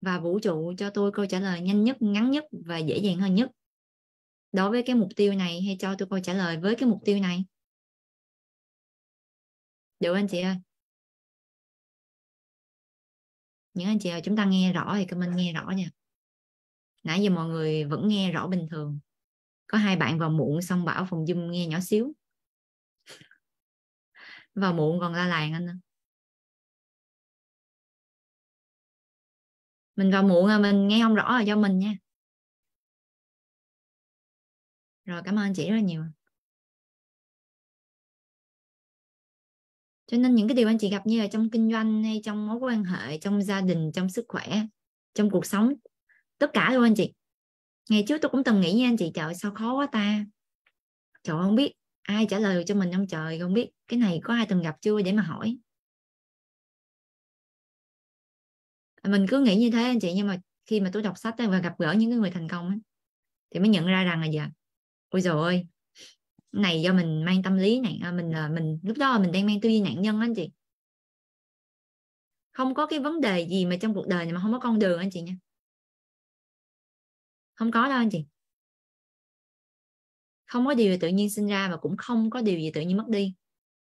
và vũ trụ cho tôi câu trả lời nhanh nhất ngắn nhất và dễ dàng hơn nhất đối với cái mục tiêu này hay cho tôi câu trả lời với cái mục tiêu này được anh chị ơi những anh chị ơi chúng ta nghe rõ thì comment nghe rõ nha nãy giờ mọi người vẫn nghe rõ bình thường có hai bạn vào muộn xong bảo phòng zoom nghe nhỏ xíu vào muộn còn la làng anh mình vào muộn rồi à, mình nghe không rõ là do mình nha rồi cảm ơn chị rất là nhiều cho nên những cái điều anh chị gặp như là trong kinh doanh hay trong mối quan hệ trong gia đình trong sức khỏe trong cuộc sống tất cả luôn anh chị ngày trước tôi cũng từng nghĩ như anh chị trời sao khó quá ta trời không biết ai trả lời cho mình không trời không biết cái này có ai từng gặp chưa để mà hỏi À, mình cứ nghĩ như thế anh chị nhưng mà khi mà tôi đọc sách và gặp gỡ những người thành công ấy, thì mới nhận ra rằng là dạ ôi rồi ơi này do mình mang tâm lý này, à, mình là mình lúc đó mình đang mang tư duy nạn nhân anh chị không có cái vấn đề gì mà trong cuộc đời này mà không có con đường anh chị nha không có đâu anh chị không có điều gì tự nhiên sinh ra và cũng không có điều gì tự nhiên mất đi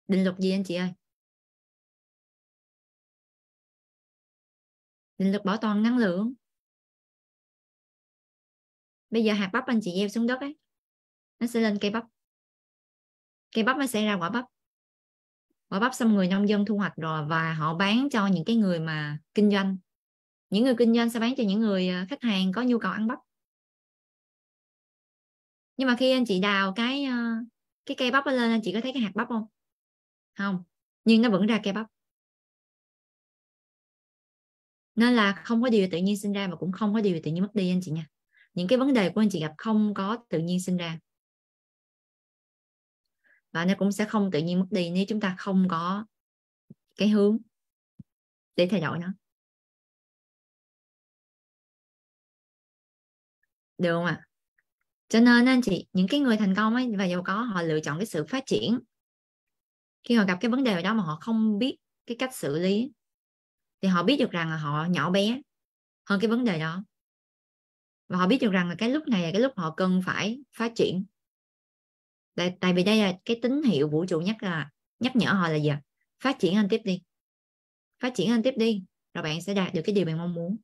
định luật gì anh chị ơi định lực bảo toàn năng lượng bây giờ hạt bắp anh chị gieo xuống đất ấy nó sẽ lên cây bắp cây bắp nó sẽ ra quả bắp quả bắp xong người nông dân thu hoạch rồi và họ bán cho những cái người mà kinh doanh những người kinh doanh sẽ bán cho những người à, khách hàng có nhu cầu ăn bắp nhưng mà khi anh chị đào cái à, cái cây bắp lên anh chị có thấy cái hạt bắp không không nhưng nó vẫn ra cây bắp nó là không có điều tự nhiên sinh ra mà cũng không có điều tự nhiên mất đi anh chị nha những cái vấn đề của anh chị gặp không có tự nhiên sinh ra và nó cũng sẽ không tự nhiên mất đi nếu chúng ta không có cái hướng để thay đổi nó được không ạ cho nên anh chị những cái người thành công ấy và giàu có họ lựa chọn cái sự phát triển khi họ gặp cái vấn đề đó mà họ không biết cái cách xử lý thì họ biết được rằng là họ nhỏ bé hơn cái vấn đề đó và họ biết được rằng là cái lúc này là cái lúc họ cần phải phát triển tại, tại vì đây là cái tín hiệu vũ trụ nhắc là nhắc nhở họ là gì phát triển anh tiếp đi phát triển anh tiếp đi rồi bạn sẽ đạt được cái điều bạn mong muốn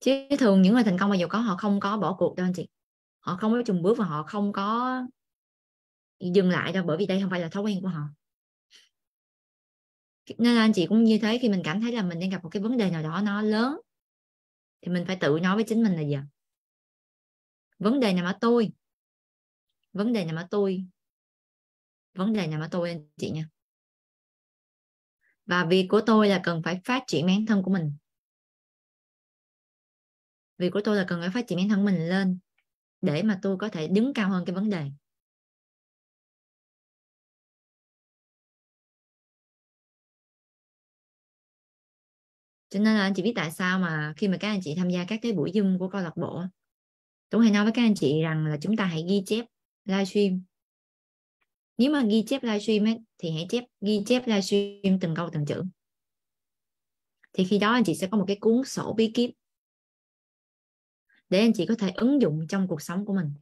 chứ thường những người thành công mà giàu có họ không có bỏ cuộc đâu anh chị họ không có trùng bước và họ không có dừng lại đâu bởi vì đây không phải là thói quen của họ nên anh chị cũng như thế khi mình cảm thấy là mình đang gặp một cái vấn đề nào đó nó lớn thì mình phải tự nói với chính mình là giờ vấn đề nằm ở tôi vấn đề nằm ở tôi vấn đề nằm ở tôi anh chị nha và việc của tôi là cần phải phát triển bản thân của mình việc của tôi là cần phải phát triển bản thân mình lên để mà tôi có thể đứng cao hơn cái vấn đề cho nên là anh chị biết tại sao mà khi mà các anh chị tham gia các cái buổi zoom của câu lạc bộ tôi hay nói với các anh chị rằng là chúng ta hãy ghi chép livestream nếu mà ghi chép livestream ấy, thì hãy chép ghi chép livestream từng câu từng chữ thì khi đó anh chị sẽ có một cái cuốn sổ bí kíp để anh chị có thể ứng dụng trong cuộc sống của mình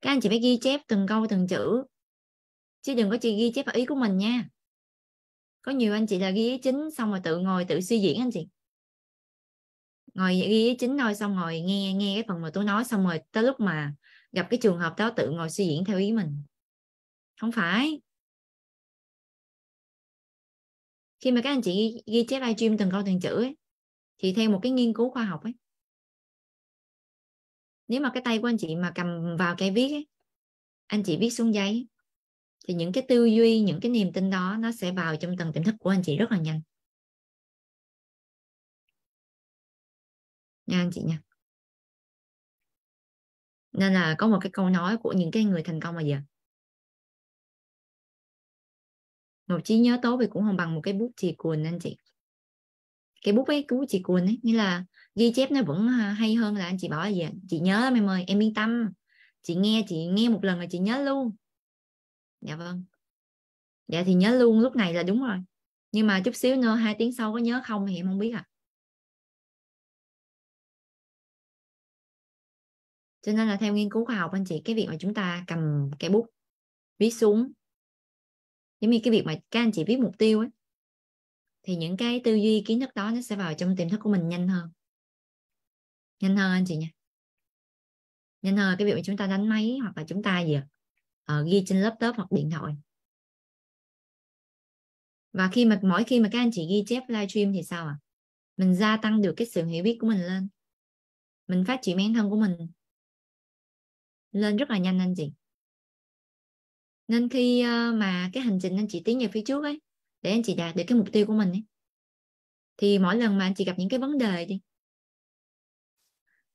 các anh chị phải ghi chép từng câu từng chữ chứ đừng có chỉ ghi chép vào ý của mình nha có nhiều anh chị là ghi ý chính xong rồi tự ngồi tự suy diễn anh chị ngồi ghi ý chính thôi xong rồi nghe nghe cái phần mà tôi nói xong rồi tới lúc mà gặp cái trường hợp đó tự ngồi suy diễn theo ý mình không phải khi mà các anh chị ghi, ghi chép livestream từng câu từng chữ ấy, thì theo một cái nghiên cứu khoa học ấy nếu mà cái tay của anh chị mà cầm vào cái viết ấy, anh chị viết xuống giấy thì những cái tư duy những cái niềm tin đó nó sẽ vào trong tầng tiềm thức của anh chị rất là nhanh nha anh chị nha nên là có một cái câu nói của những cái người thành công mà gì một trí nhớ tốt thì cũng không bằng một cái bút chì cuồn anh chị cái bút ấy cái bút chì cuồn ấy nghĩa là ghi chép nó vẫn à, hay hơn là anh chị bảo là gì chị nhớ lắm em ơi em yên tâm chị nghe chị nghe một lần là chị nhớ luôn dạ vâng dạ thì nhớ luôn lúc này là đúng rồi nhưng mà chút xíu nữa hai tiếng sau có nhớ không thì em không biết à cho nên là theo nghiên cứu khoa học anh chị cái việc mà chúng ta cầm cái bút viết xuống giống như cái việc mà các anh chị viết mục tiêu ấy thì những cái tư duy kiến thức đó nó sẽ vào trong tiềm thức của mình nhanh hơn nhanh hơn anh chị nha nhanh hơn cái việc mà chúng ta đánh máy hoặc là chúng ta gì Ờ, ghi trên laptop hoặc điện thoại và khi mà mỗi khi mà các anh chị ghi chép livestream thì sao ạ à? mình gia tăng được cái sự hiểu biết của mình lên mình phát triển bản thân của mình lên rất là nhanh anh chị nên khi ờ, mà cái hành trình anh chị tiến về phía trước ấy để anh chị đạt được cái mục tiêu của mình ấy thì mỗi lần mà anh chị gặp những cái vấn đề đi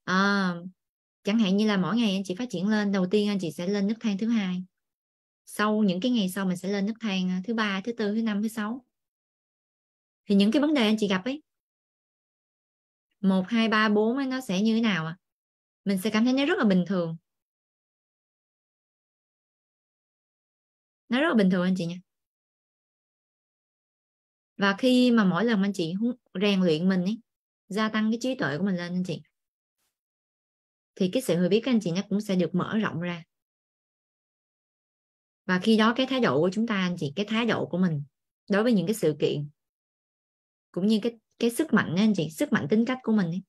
à, chẳng hạn như là mỗi ngày anh chị phát triển lên đầu tiên anh chị sẽ lên nấc thang thứ hai sau những cái ngày sau mình sẽ lên nấc thang à, thứ ba thứ tư thứ năm thứ sáu thì những cái vấn đề anh chị gặp ấy một hai ba bốn nó sẽ như thế nào à mình sẽ cảm thấy nó rất là bình thường nó rất là bình thường anh chị nha và khi mà mỗi lần anh chị rèn luyện mình ấy gia tăng cái trí tuệ của mình lên anh chị thì cái sự hiểu biết các anh chị nó cũng sẽ được mở rộng ra và khi đó cái thái độ của chúng ta anh chị cái thái độ của mình đối với những cái sự kiện cũng như cái cái sức mạnh anh chị sức mạnh tính cách của mình ấy,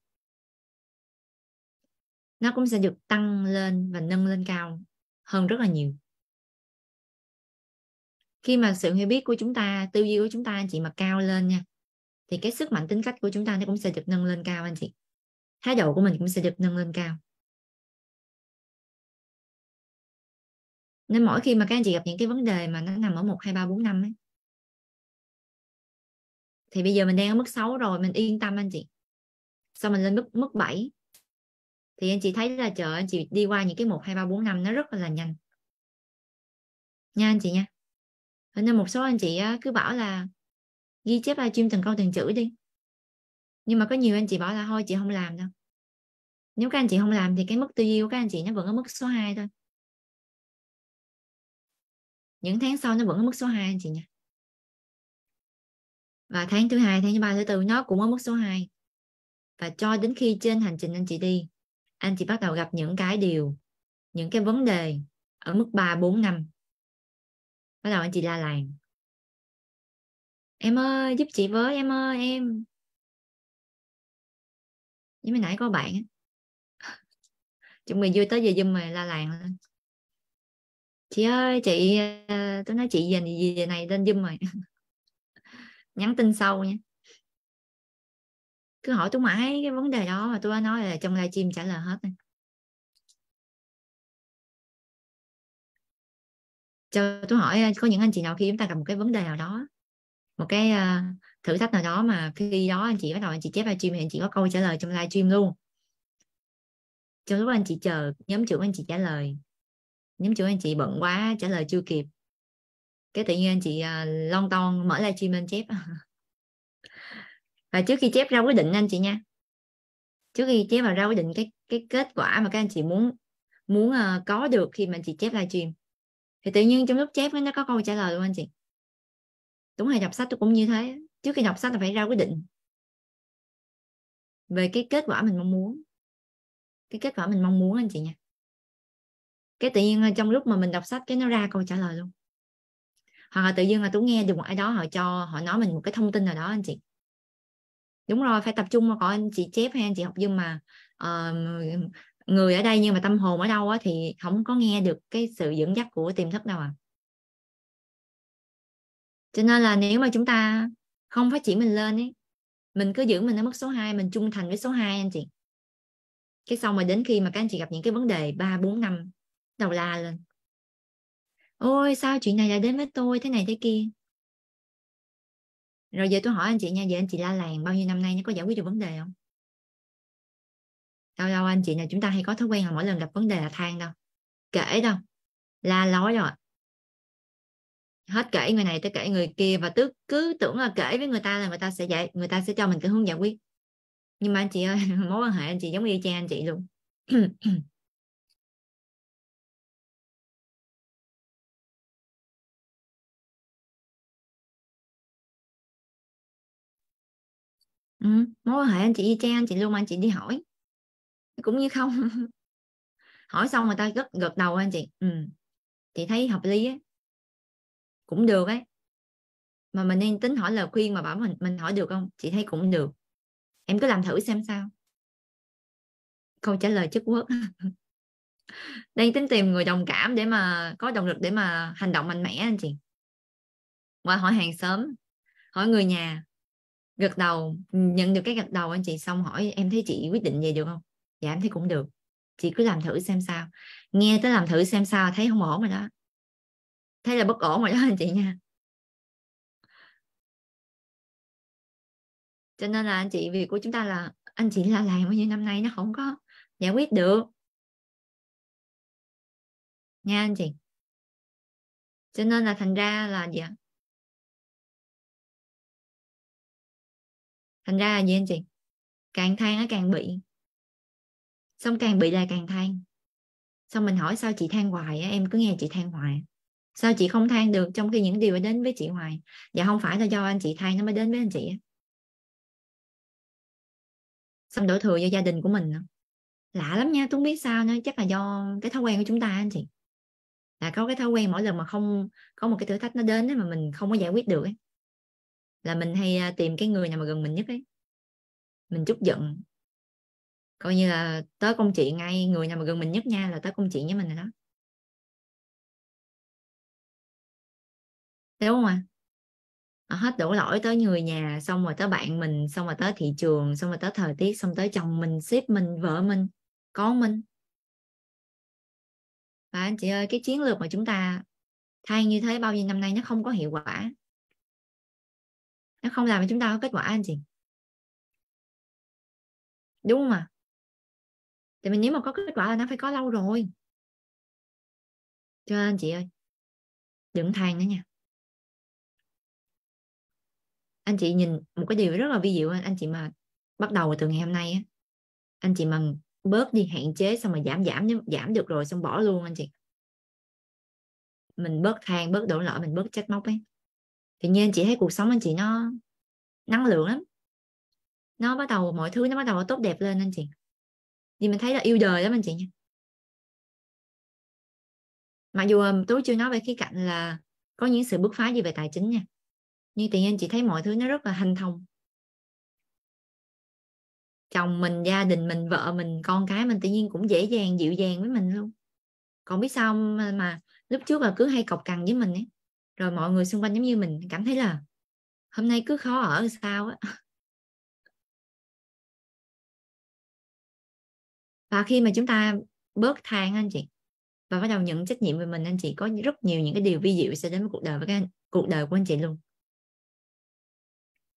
nó cũng sẽ được tăng lên và nâng lên cao hơn rất là nhiều khi mà sự hiểu biết của chúng ta tư duy của chúng ta anh chị mà cao lên nha thì cái sức mạnh tính cách của chúng ta nó cũng sẽ được nâng lên cao anh chị thái độ của mình cũng sẽ được nâng lên cao nên mỗi khi mà các anh chị gặp những cái vấn đề mà nó nằm ở một hai ba bốn năm ấy thì bây giờ mình đang ở mức 6 rồi mình yên tâm anh chị sau mình lên mức mức bảy thì anh chị thấy là chờ anh chị đi qua những cái một hai ba bốn năm nó rất là nhanh nha anh chị nha nên một số anh chị cứ bảo là ghi chép livestream từng câu từng chữ đi nhưng mà có nhiều anh chị bảo là thôi chị không làm đâu nếu các anh chị không làm thì cái mức tư duy của các anh chị nó vẫn ở mức số 2 thôi những tháng sau nó vẫn ở mức số 2 anh chị nha và tháng thứ hai tháng thứ ba thứ tư nó cũng ở mức số 2 và cho đến khi trên hành trình anh chị đi anh chị bắt đầu gặp những cái điều những cái vấn đề ở mức 3, 4, 5 bắt đầu anh chị la làng em ơi giúp chị với em ơi em như mới nãy có bạn chuẩn bị vui tới giờ dùm mày la làng lên chị ơi chị ờ, tôi nói chị về gì về này lên zoom rồi nhắn tin sau nha cứ hỏi tôi mãi cái vấn đề đó mà tôi đã nói là trong livestream trả lời hết này. cho tôi hỏi ờ, có những anh chị nào khi chúng ta gặp một cái vấn đề nào đó một cái ờ, thử thách nào đó mà khi đó anh chị bắt đầu anh chị chép livestream thì anh chị có câu trả lời trong livestream luôn trong lúc anh chị chờ nhóm trưởng anh chị trả lời nhóm chủ anh chị bận quá trả lời chưa kịp cái tự nhiên anh chị uh, lon ton mở livestream lên chép và trước khi chép ra quyết định anh chị nha trước khi chép vào ra quyết định cái cái kết quả mà các anh chị muốn muốn à, có được khi mà anh chị chép livestream thì tự nhiên trong lúc chép nó có câu trả lời luôn anh chị đúng hay đọc sách cũng như thế trước khi đọc sách là phải ra quyết định về cái kết quả mình mong muốn cái kết quả mình mong muốn anh chị nha cái tự nhiên trong lúc mà mình đọc sách cái nó ra câu trả lời luôn hoặc là tự nhiên là tú nghe được một ai đó họ cho họ nói mình một cái thông tin nào đó anh chị đúng rồi phải tập trung mà có anh chị chép hay anh chị học nhưng mà uh, người ở đây nhưng mà tâm hồn ở đâu á thì không có nghe được cái sự dẫn dắt của tiềm thức đâu à cho nên là nếu mà chúng ta không phát triển mình lên ấy mình cứ giữ mình ở mức số 2 mình trung thành với số 2 anh chị cái xong mà đến khi mà các anh chị gặp những cái vấn đề 3 4 năm đầu la lên ôi sao chuyện này lại đến với tôi thế này thế kia rồi giờ tôi hỏi anh chị nha giờ anh chị la làng bao nhiêu năm nay nó có giải quyết được vấn đề không đâu đâu anh chị nào chúng ta hay có thói quen là mỗi lần gặp vấn đề là than đâu kể đâu la lối rồi hết kể người này tới kể người kia và tức cứ tưởng là kể với người ta là người ta sẽ dạy, người ta sẽ cho mình cái hướng giải quyết nhưng mà anh chị ơi mối quan hệ anh chị giống như cha anh chị luôn ừ, mối quan hệ anh chị y chang chị luôn anh chị đi hỏi cũng như không hỏi xong người ta gật gật đầu anh chị ừ. chị thấy hợp lý ấy. cũng được ấy mà mình nên tính hỏi lời khuyên mà bảo mình mình hỏi được không chị thấy cũng được em cứ làm thử xem sao câu trả lời chất quốc đang tính tìm người đồng cảm để mà có động lực để mà hành động mạnh mẽ anh chị và hỏi hàng xóm hỏi người nhà gật đầu nhận được cái gật đầu anh chị xong hỏi em thấy chị quyết định về được không dạ em thấy cũng được chị cứ làm thử xem sao nghe tới làm thử xem sao thấy không ổn rồi đó thấy là bất ổn rồi đó anh chị nha cho nên là anh chị việc của chúng ta là anh chị là làm bao nhiêu năm nay nó không có giải quyết được nha anh chị cho nên là thành ra là gì ạ dạ. thành ra là gì anh chị càng than nó càng bị xong càng bị là càng than xong mình hỏi sao chị than hoài em cứ nghe chị than hoài sao chị không than được trong khi những điều đã đến với chị hoài và dạ không phải là do anh chị than nó mới đến với anh chị xong đổ thừa cho gia đình của mình lạ lắm nha tôi không biết sao nữa chắc là do cái thói quen của chúng ta anh chị là có cái thói quen mỗi lần mà không có một cái thử thách nó đến mà mình không có giải quyết được ấy là mình hay à, tìm cái người nào mà gần mình nhất ấy mình chút giận coi như là tới công chuyện ngay người nào mà gần mình nhất nha là tới công chuyện với mình rồi đó đúng không ạ à? Ờ, hết đổ lỗi tới người nhà xong rồi tới bạn mình xong rồi tới thị trường xong rồi tới thời tiết xong tới chồng mình ship mình vợ mình con mình và anh chị ơi cái chiến lược mà chúng ta thay như thế bao nhiêu năm nay nó không có hiệu quả nó không làm cho chúng ta có kết quả anh chị đúng không ạ à? thì mình nếu mà có kết quả là nó phải có lâu rồi cho nên chị ơi đừng than nữa nha anh chị nhìn một cái điều rất là vi diệu anh chị mà bắt đầu từ ngày hôm nay á anh chị mà bớt đi hạn chế xong mà giảm giảm giảm được rồi xong bỏ luôn anh chị mình bớt than bớt đổ lỗi mình bớt trách móc ấy thì nhiên anh chị thấy cuộc sống anh chị nó năng lượng lắm nó bắt đầu mọi thứ nó bắt đầu tốt đẹp lên anh chị vì mình thấy là yêu đời lắm anh chị nha mặc dù um, tú chưa nói về khía cạnh là có những sự bứt phá gì về tài chính nha nhưng tự nhiên chị thấy mọi thứ nó rất là hanh thông chồng mình gia đình mình vợ mình con cái mình tự nhiên cũng dễ dàng dịu dàng với mình luôn còn biết sao mà, mà lúc trước là cứ hay cọc cằn với mình ấy rồi mọi người xung quanh giống như mình cảm thấy là hôm nay cứ khó ở sao á và khi mà chúng ta bớt than anh chị và bắt đầu nhận trách nhiệm về mình anh chị có rất nhiều những cái điều vi diệu sẽ đến với cuộc đời với cái cuộc đời của anh chị luôn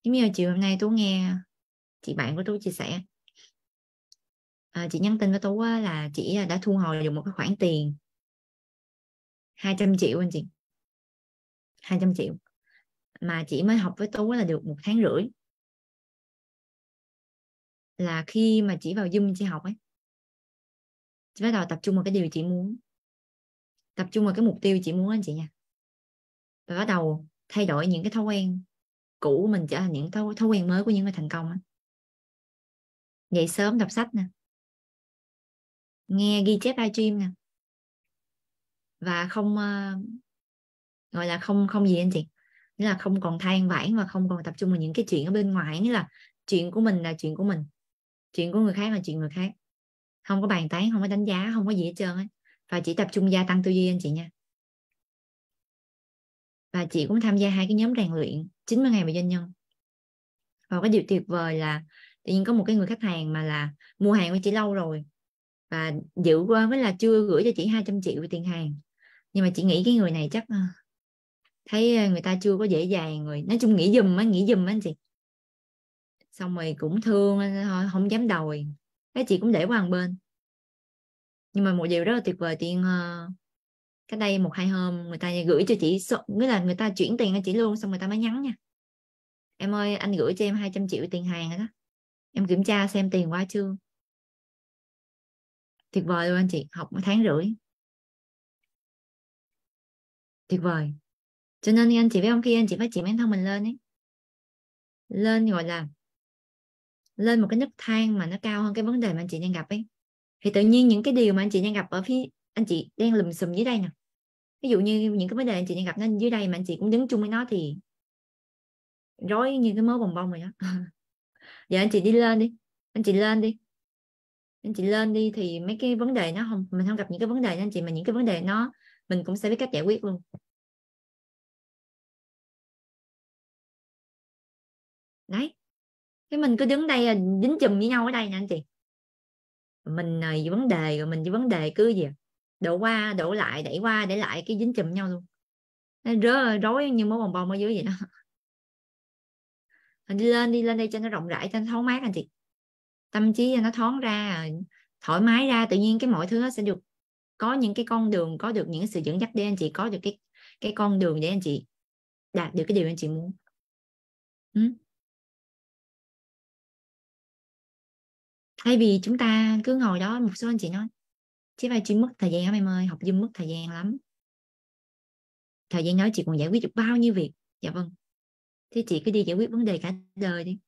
giống như chiều hôm nay tú nghe chị bạn của tú chia sẻ à, chị nhắn tin với tú là chị đã thu hồi được một cái khoản tiền 200 triệu anh chị 200 triệu mà chị mới học với tú là được một tháng rưỡi là khi mà chị vào Zoom chị học ấy chị bắt đầu tập trung vào cái điều chị muốn tập trung vào cái mục tiêu chị muốn anh chị nha và bắt đầu thay đổi những cái thói quen cũ của mình trở thành những thói, thói quen mới của những người thành công ấy. dậy sớm đọc sách nè nghe ghi chép livestream nè và không gọi là không không gì anh chị nghĩa là không còn than vãn và không còn tập trung vào những cái chuyện ở bên ngoài nghĩa là chuyện của mình là chuyện của mình chuyện của người khác là chuyện người khác không có bàn tán không có đánh giá không có gì hết trơn ấy và chỉ tập trung gia tăng tư duy anh chị nha và chị cũng tham gia hai cái nhóm rèn luyện 90 ngày về doanh nhân và cái điều tuyệt vời là tự nhiên có một cái người khách hàng mà là mua hàng với chị lâu rồi và dự qua với là chưa gửi cho chị 200 triệu về tiền hàng nhưng mà chị nghĩ cái người này chắc à, thấy người ta chưa có dễ dàng rồi nói chung nghĩ giùm á nghĩ giùm á anh chị xong rồi cũng thương thôi không dám đòi cái chị cũng để qua một bên nhưng mà một điều rất là tuyệt vời tiền uh, ờ, cách đây một hai hôm người ta gửi cho chị nghĩa là người ta chuyển tiền cho chị luôn xong người ta mới nhắn nha em ơi anh gửi cho em 200 triệu tiền hàng đó em kiểm tra xem tiền qua chưa tuyệt vời luôn anh chị học một tháng rưỡi tuyệt vời cho nên anh chị với ông kia anh chị phải chuyển bản thân mình lên ấy lên gọi là lên một cái nấc thang mà nó cao hơn cái vấn đề mà anh chị đang gặp ấy thì tự nhiên những cái điều mà anh chị đang gặp ở phía anh chị đang lùm xùm dưới đây nè ví dụ như những cái vấn đề anh chị đang gặp nó dưới đây mà anh chị cũng đứng chung với nó thì rối như cái mớ bồng bông rồi đó giờ anh chị đi lên đi anh chị lên đi anh chị lên đi thì mấy cái vấn đề nó không mình không gặp những cái vấn đề anh chị mà những cái vấn đề nó mình cũng sẽ biết cách giải quyết luôn đấy cái mình cứ đứng đây à, dính chùm với nhau ở đây nha anh chị mình uh, vấn đề rồi mình vấn đề cứ gì đổ qua đổ lại đẩy qua để lại cái dính chùm nhau luôn rớ rối như mối bồng bông ở dưới vậy đó mình đi lên đi lên đây cho nó rộng rãi cho nó thoáng mát anh chị tâm trí cho nó thoáng ra à, thoải mái ra tự nhiên cái mọi thứ nó sẽ được có những cái con đường có được những sự dẫn dắt để anh chị có được cái cái con đường để anh chị đạt được cái điều anh chị muốn ừ. thay vì chúng ta cứ ngồi đó một số anh chị nói chứ phải chị mất thời gian lắm em ơi học zoom mất thời gian lắm thời gian đó chị còn giải quyết được bao nhiêu việc dạ vâng thế chị cứ đi giải quyết vấn đề cả đời đi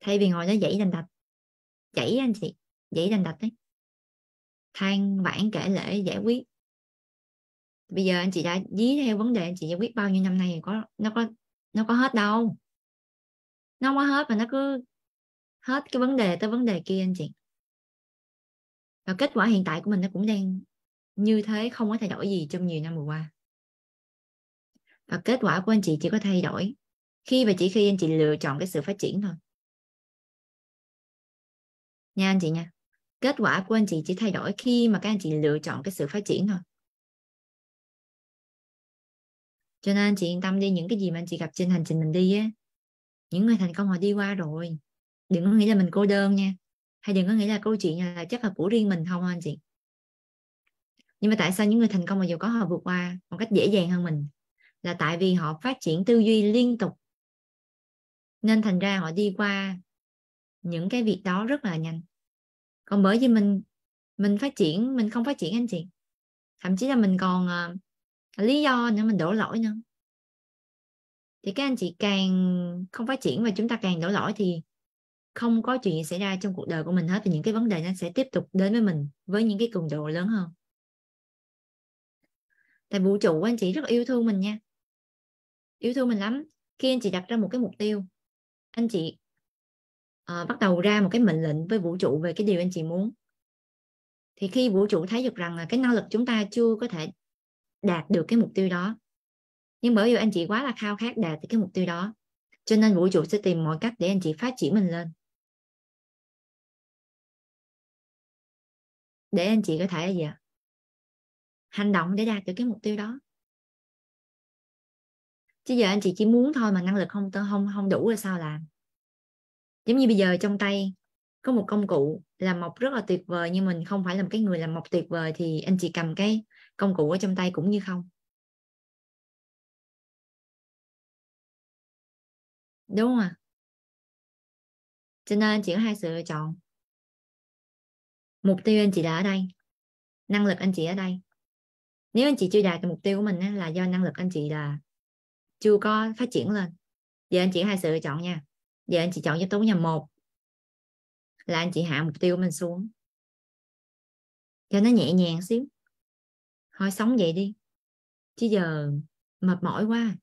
thay vì ngồi đó dãy đành đạch chảy anh chị dãy đành đạch đấy than vãn kể lễ giải quyết bây giờ anh chị đã dí theo vấn đề anh chị giải quyết bao nhiêu năm nay có nó có nó có hết đâu nó không có hết mà nó cứ hết cái vấn đề tới vấn đề kia anh chị và kết quả hiện tại của mình nó cũng đang như thế không có thay đổi gì trong nhiều năm vừa qua và kết quả của anh chị chỉ có thay đổi khi và chỉ khi anh chị lựa chọn cái sự phát triển thôi nha anh chị nha kết quả của anh chị chỉ thay đổi khi mà các anh chị lựa chọn cái sự phát triển thôi cho nên anh chị yên tâm đi những cái gì mà anh chị gặp trên hành trình mình đi á những người thành công họ đi qua rồi đừng có nghĩ là mình cô đơn nha hay đừng có nghĩ là câu chuyện là chắc là của riêng mình không anh chị nhưng mà tại sao những người thành công mà giàu có họ vượt qua một cách dễ dàng hơn mình là tại vì họ phát triển tư duy liên tục nên thành ra họ đi qua những cái việc đó rất là nhanh còn bởi vì mình mình phát triển mình không phát triển anh chị thậm chí là mình còn uh, lý do nữa mình đổ lỗi nữa thì các anh chị càng không phát triển và chúng ta càng đổ lỗi thì không có chuyện gì xảy ra trong cuộc đời của mình hết thì những cái vấn đề nó sẽ tiếp tục đến với mình với những cái cường độ lớn hơn tại vũ trụ anh chị rất là yêu thương mình nha yêu thương mình lắm khi anh chị đặt ra một cái mục tiêu anh chị uh, bắt đầu ra một cái mệnh lệnh với vũ trụ về cái điều anh chị muốn thì khi vũ trụ thấy được rằng là cái năng lực chúng ta chưa có thể đạt được cái mục tiêu đó nhưng bởi vì anh chị quá là khao khát đạt được cái mục tiêu đó cho nên vũ trụ sẽ tìm mọi cách để anh chị phát triển mình lên để anh chị có thể gì ạ hành động để đạt được cái mục tiêu đó chứ giờ anh chị chỉ muốn thôi mà năng lực không không không đủ rồi sao làm giống như bây giờ trong tay có một công cụ làm mộc rất là tuyệt vời nhưng mình không phải là một cái người làm mộc tuyệt vời thì anh chị cầm cái công cụ ở trong tay cũng như không đúng không ạ cho nên anh chị có hai sự lựa chọn mục tiêu anh chị đã ở đây năng lực anh chị ở đây nếu anh chị chưa đạt được mục tiêu của mình là do năng lực anh chị là chưa có phát triển lên giờ anh chị có hai sự lựa chọn nha giờ anh chị chọn giúp tố nhà một là anh chị hạ mục tiêu của mình xuống cho nó nhẹ nhàng xíu thôi sống vậy đi chứ giờ mệt mỏi quá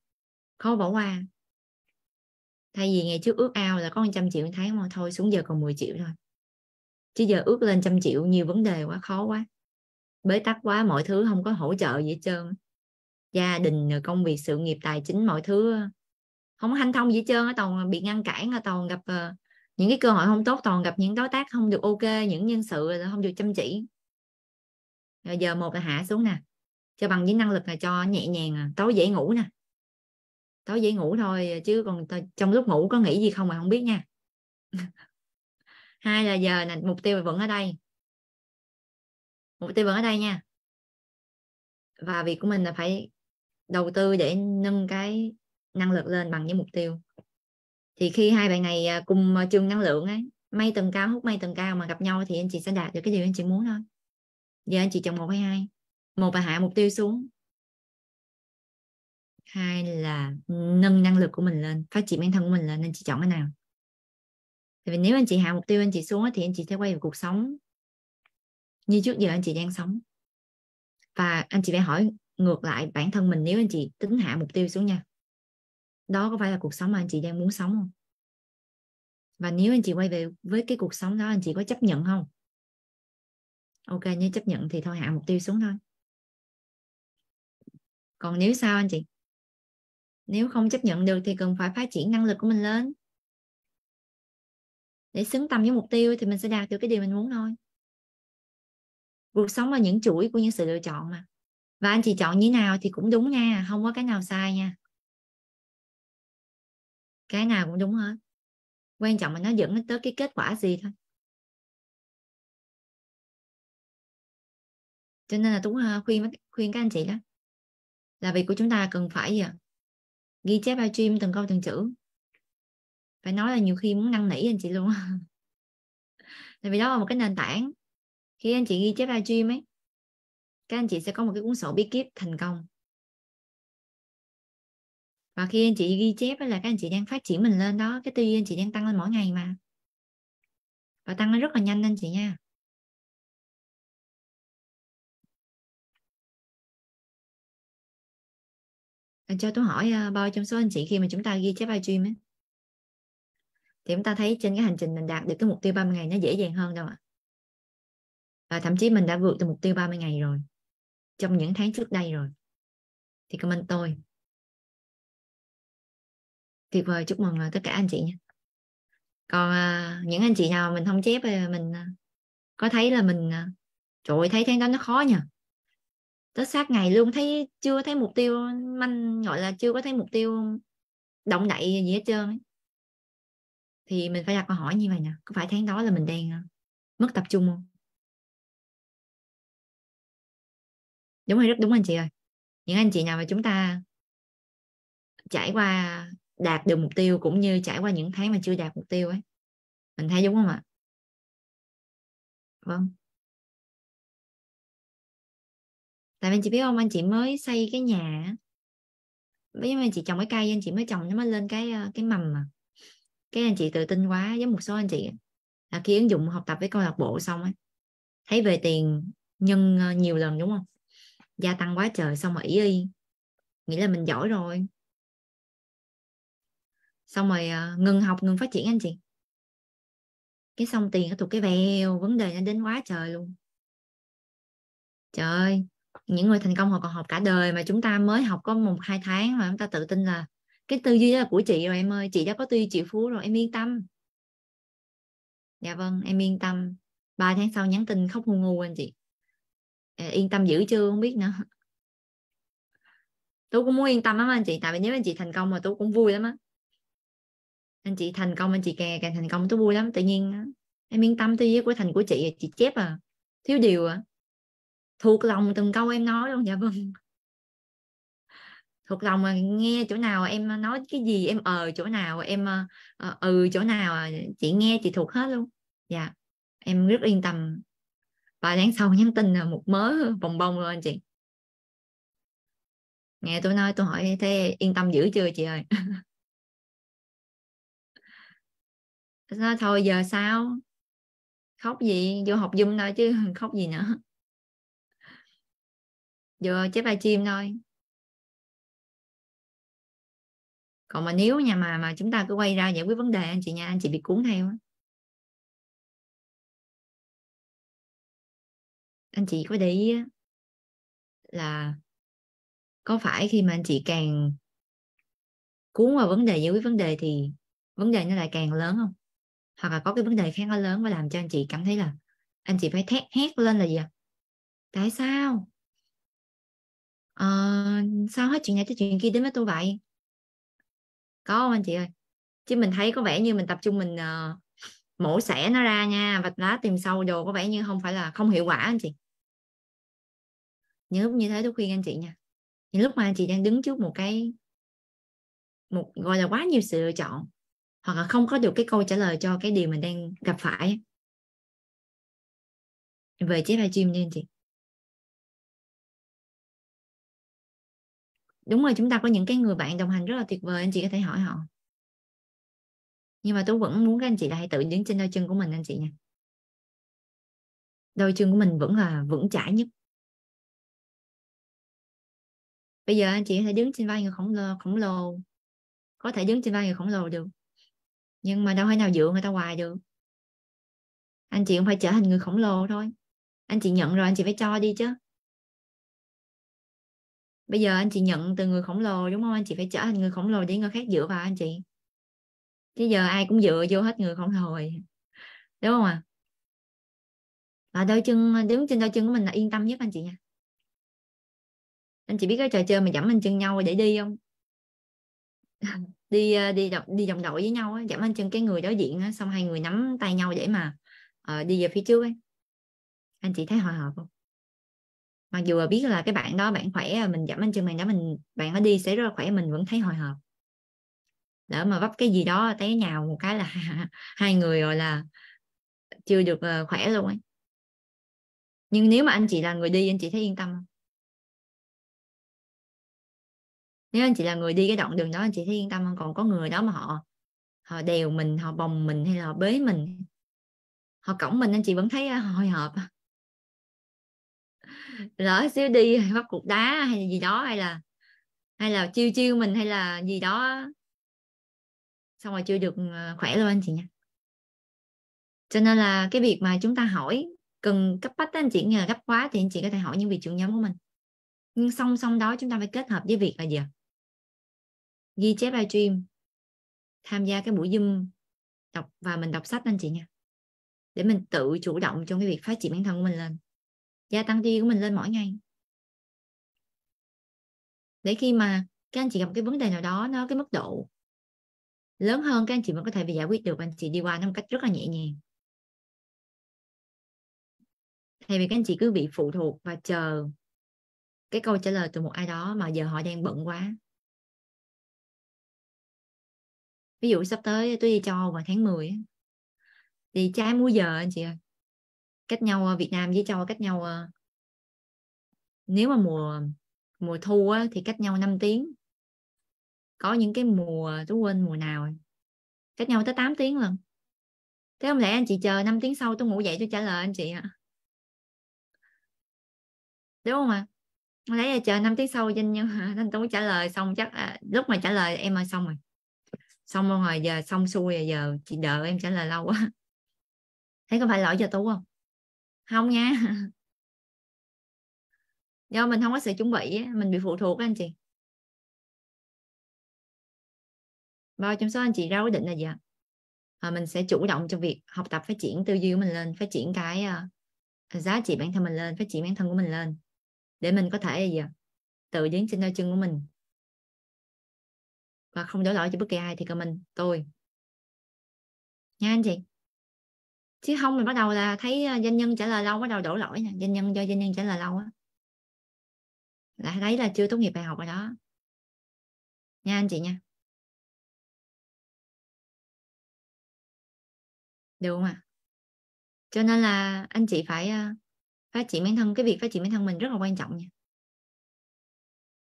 khó bỏ qua thay vì ngày trước ước ao là có 100 triệu thấy mà thôi xuống giờ còn 10 triệu thôi chứ giờ ước lên trăm triệu nhiều vấn đề quá khó quá bế tắc quá mọi thứ không có hỗ trợ gì hết trơn gia đình công việc sự nghiệp tài chính mọi thứ ờ, không hanh thông gì hết trơn toàn bị ngăn cản à, toàn gặp ờ, những cái cơ hội không tốt toàn gặp những đối tác không được ok những nhân sự không được chăm chỉ rồi giờ một là hạ xuống nè cho bằng với năng lực là cho nhẹ nhàng à. tối dễ ngủ nè tối dễ ngủ thôi chứ còn trong lúc ngủ có nghĩ gì không mà không biết nha hai là giờ là mục tiêu vẫn ở đây mục tiêu vẫn ở đây nha và việc của mình là phải đầu tư để nâng cái năng lực lên bằng với mục tiêu thì khi hai bạn này à, cùng à, chung năng lượng ấy mây tầng cao hút mây tầng cao mà gặp nhau thì anh chị sẽ đạt được cái điều anh chị muốn thôi giờ anh chị chọn một hay hai một là hạ mục tiêu xuống hai là nâng năng lực của mình lên phát triển bản thân của mình lên nên chị chọn cái nào thì nếu anh chị hạ mục tiêu anh chị xuống thì anh chị sẽ quay về cuộc sống như trước giờ anh chị đang sống và anh chị phải hỏi ngược lại bản thân mình nếu anh chị tính hạ mục tiêu xuống nha đó có phải là cuộc sống mà anh chị đang muốn sống không và nếu anh chị quay về với cái cuộc sống đó anh chị có chấp nhận không ok nếu chấp nhận thì thôi hạ mục tiêu xuống thôi còn nếu sao anh chị nếu không chấp nhận được thì cần phải phát triển năng lực của mình lên để xứng tầm với mục tiêu thì mình sẽ đạt được cái điều mình muốn thôi cuộc sống là những chuỗi của những sự lựa chọn mà và anh chị chọn như nào thì cũng đúng nha không có cái nào sai nha cái nào cũng đúng hết quan trọng là nó dẫn tới cái kết quả gì thôi cho nên là tú à, khuyên khuyên các anh chị đó là việc của chúng ta cần phải gì à, ghi chép livestream từng câu từng chữ phải nói là nhiều khi muốn năn nỉ anh chị luôn tại vì đó là một cái nền tảng khi anh chị ghi chép livestream ấy các anh chị sẽ có một cái cuốn sổ bí kíp thành công và khi anh chị ghi chép là các anh chị đang phát triển mình lên đó cái tư duy anh chị đang tăng lên mỗi ngày mà và tăng lên rất là nhanh anh chị nha anh cho tôi hỏi à, bao trong số anh chị khi mà chúng ta ghi chép livestream ấy thì chúng ta thấy trên cái hành trình mình đạt được cái mục tiêu 30 ngày nó dễ dàng hơn đâu ạ và thậm chí mình đã vượt từ mục tiêu 30 ngày rồi trong những tháng trước đây rồi thì comment tôi tuyệt vời chúc mừng à, tất cả anh chị nha còn à, những anh chị nào mình không chép à, mình có thấy là mình trời ơi, thấy tháng đó nó khó nhỉ tới sát ngày luôn thấy chưa thấy mục tiêu manh gọi là chưa có thấy mục tiêu động đậy gì hết trơn ấy thì mình phải đặt câu hỏi như vậy nè có phải tháng đó là mình đang à, mất tập trung không đúng hay rất đúng anh chị ơi những anh chị nào mà chúng ta trải qua đạt được mục tiêu cũng như trải qua những tháng mà chưa đạt mục tiêu ấy mình thấy đúng không ạ vâng tại vì anh chị biết không anh chị mới xây cái nhà với anh chị trồng cái cây anh chị mới trồng nó mới lên cái ờ, cái mầm mà cái anh chị tự tin quá giống một số anh chị là khi ứng dụng học tập với câu lạc bộ xong ấy thấy về tiền nhân ờ, nhiều lần đúng không gia tăng quá trời xong rồi ý y nghĩ là mình giỏi rồi xong rồi ờ, ngừng học ngừng phát triển anh chị cái xong tiền nó thuộc cái vèo vấn đề nó đến quá trời luôn trời ơi những người thành công họ còn học cả đời mà chúng ta mới học có một hai tháng mà chúng ta tự tin là cái tư duy đó là của chị rồi em ơi chị đã có tư duy triệu phú rồi em yên tâm dạ vâng em yên tâm ba tháng sau nhắn tin khóc ngu ngu anh chị yên tâm dữ chưa không biết nữa tú cũng muốn yên tâm lắm anh chị tại vì nếu anh chị thành công mà tú cũng vui lắm á anh chị thành công anh chị càng càng thành công tôi vui lắm tự nhiên em yên tâm tư duy của thành của chị chị chép à thiếu điều à thuộc lòng từng câu em nói luôn dạ vâng thuộc lòng mà nghe chỗ nào em à, nói cái gì em ờ chỗ nào em à, ờ, ừ chỗ nào à, chị nghe chị thuộc hết luôn dạ em rất yên tâm và đáng sau nhắn tin là một mớ bồng bông luôn anh chị nghe tôi nói tôi hỏi thế yên tâm dữ chưa chị ơi nói, thôi giờ sao khóc gì vô học dung thôi chứ khóc gì nữa vừa chế bài chim thôi còn mà nếu nhà mà mà chúng ta cứ quay ra giải quyết vấn đề anh chị nha anh chị bị cuốn theo anh chị có để ý là có phải khi mà anh chị càng cuốn vào vấn đề giải quyết vấn đề thì vấn đề nó lại càng lớn không hoặc là có cái vấn đề khác nó lớn và làm cho anh chị cảm thấy là anh chị phải thét hét lên là gì à? tại sao à, sao hết chuyện này tới chuyện kia đến với tôi vậy có không anh chị ơi chứ mình thấy có vẻ như mình tập trung mình uh, mổ xẻ nó ra nha vạch lá tìm sâu đồ có vẻ như không phải là không hiệu quả anh chị nhớ như thế tôi khuyên anh chị nha những lúc mà anh chị đang đứng trước một cái một gọi là quá nhiều sự lựa chọn hoặc là không có được cái câu trả lời cho cái điều mình đang gặp phải về chế bài chim nha anh chị đúng rồi chúng ta có những cái người bạn đồng hành rất là tuyệt vời anh chị có thể hỏi họ nhưng mà tôi vẫn muốn các anh chị là hãy tự đứng trên đôi chân của mình anh chị nha đôi chân của mình vẫn là vững chãi nhất bây giờ anh chị có thể đứng trên vai người khổng lồ khổng lồ có thể đứng trên vai người khổng lồ được nhưng mà đâu thể nào dựa người ta hoài được anh chị cũng phải trở thành người khổng lồ thôi anh chị nhận rồi anh chị phải cho đi chứ bây giờ anh chị nhận từ người khổng lồ đúng không anh chị phải trở thành người khổng lồ để người khác dựa vào anh chị chứ giờ ai cũng dựa vô hết người khổng lồ rồi đúng không ạ à? và đôi chân đứng trên đôi chân của mình là yên tâm nhất anh chị nha anh chị biết cái trò chơi mà dẫm anh chân nhau để đi không đi ờ, đi đi đồng đội với nhau dẫm anh chân cái người đối diện xong hai người nắm tay nhau để mà uh, đi về phía trước ấy anh chị thấy hòa hợp không mặc dù là biết là cái bạn đó bạn khỏe à, mình giảm anh chân mình đó mình bạn nó đi sẽ rất là khỏe mình vẫn thấy hồi hộp lỡ mà vấp cái gì đó té nhào một cái là hai người rồi là chưa được ờ, khỏe luôn ấy nhưng nếu mà anh chị là người đi anh chị thấy yên tâm không nếu anh chị là người đi cái đoạn đường đó anh chị thấy yên tâm không còn có người đó mà họ họ đèo mình họ bồng mình hay là họ bế mình họ cõng mình anh chị vẫn thấy à, hồi hộp à lỡ xíu đi hay bắt cục đá hay là gì đó hay là hay là chiêu chiêu mình hay là gì đó xong rồi chưa được ờ, khỏe luôn anh chị nha cho nên là cái việc mà chúng ta hỏi cần cấp bách anh chị nhờ gấp quá thì anh chị có thể hỏi những việc trưởng nhóm của mình nhưng song song đó chúng ta phải kết hợp với việc là gì ghi chép livestream tham gia cái buổi zoom đọc và mình đọc sách anh chị nha để mình tự chủ động trong cái việc phát triển bản thân của mình lên gia tăng chi của mình lên mỗi ngày để khi mà các anh chị gặp cái vấn đề nào đó nó cái mức độ lớn hơn các anh chị vẫn có thể bị giải quyết được anh chị đi qua nó một cách rất là nhẹ nhàng thay vì các anh chị cứ bị phụ thuộc và chờ cái câu trả lời từ một ai đó mà giờ họ đang bận quá ví dụ sắp tới tôi đi cho vào tháng 10 thì trái múi giờ anh chị ơi cách nhau ờ, Việt Nam với châu cách nhau ờ, nếu mà mùa mùa thu á, thì cách nhau 5 tiếng có những cái mùa tôi quên mùa nào cách nhau tới 8 tiếng lần thế không lẽ anh chị chờ 5 tiếng sau tôi ngủ dậy tôi trả lời anh chị ạ đúng không ạ à? lấy chờ 5 tiếng sau danh nhưng anh tôi trả lời xong chắc à, lúc mà trả lời em ơi xong rồi xong rồi giờ xong xuôi rồi giờ chị đợi em trả lời lâu quá thấy có phải lỗi cho tú không không nha do mình không có sự chuẩn bị mình bị phụ thuộc anh chị bao trong số anh chị ra quyết định là gì ạ à, mình sẽ chủ động trong việc học tập phát triển tư duy của mình lên phát triển cái uh, giá trị bản thân mình lên phát triển bản thân của mình lên để mình có thể gì ạ tự đứng trên đôi chân của mình và không đổ lỗi cho bất kỳ ai thì cả mình tôi nha anh chị chứ không mình bắt đầu là thấy à, doanh nhân trả lời lâu bắt đầu đổ lỗi nha doanh nhân do doanh nhân trả lời lâu á là thấy là chưa tốt nghiệp đại học rồi đó nha anh chị nha được không ạ à? cho nên là anh chị phải à, phát triển bản thân cái việc phát triển bản thân mình rất là quan trọng nha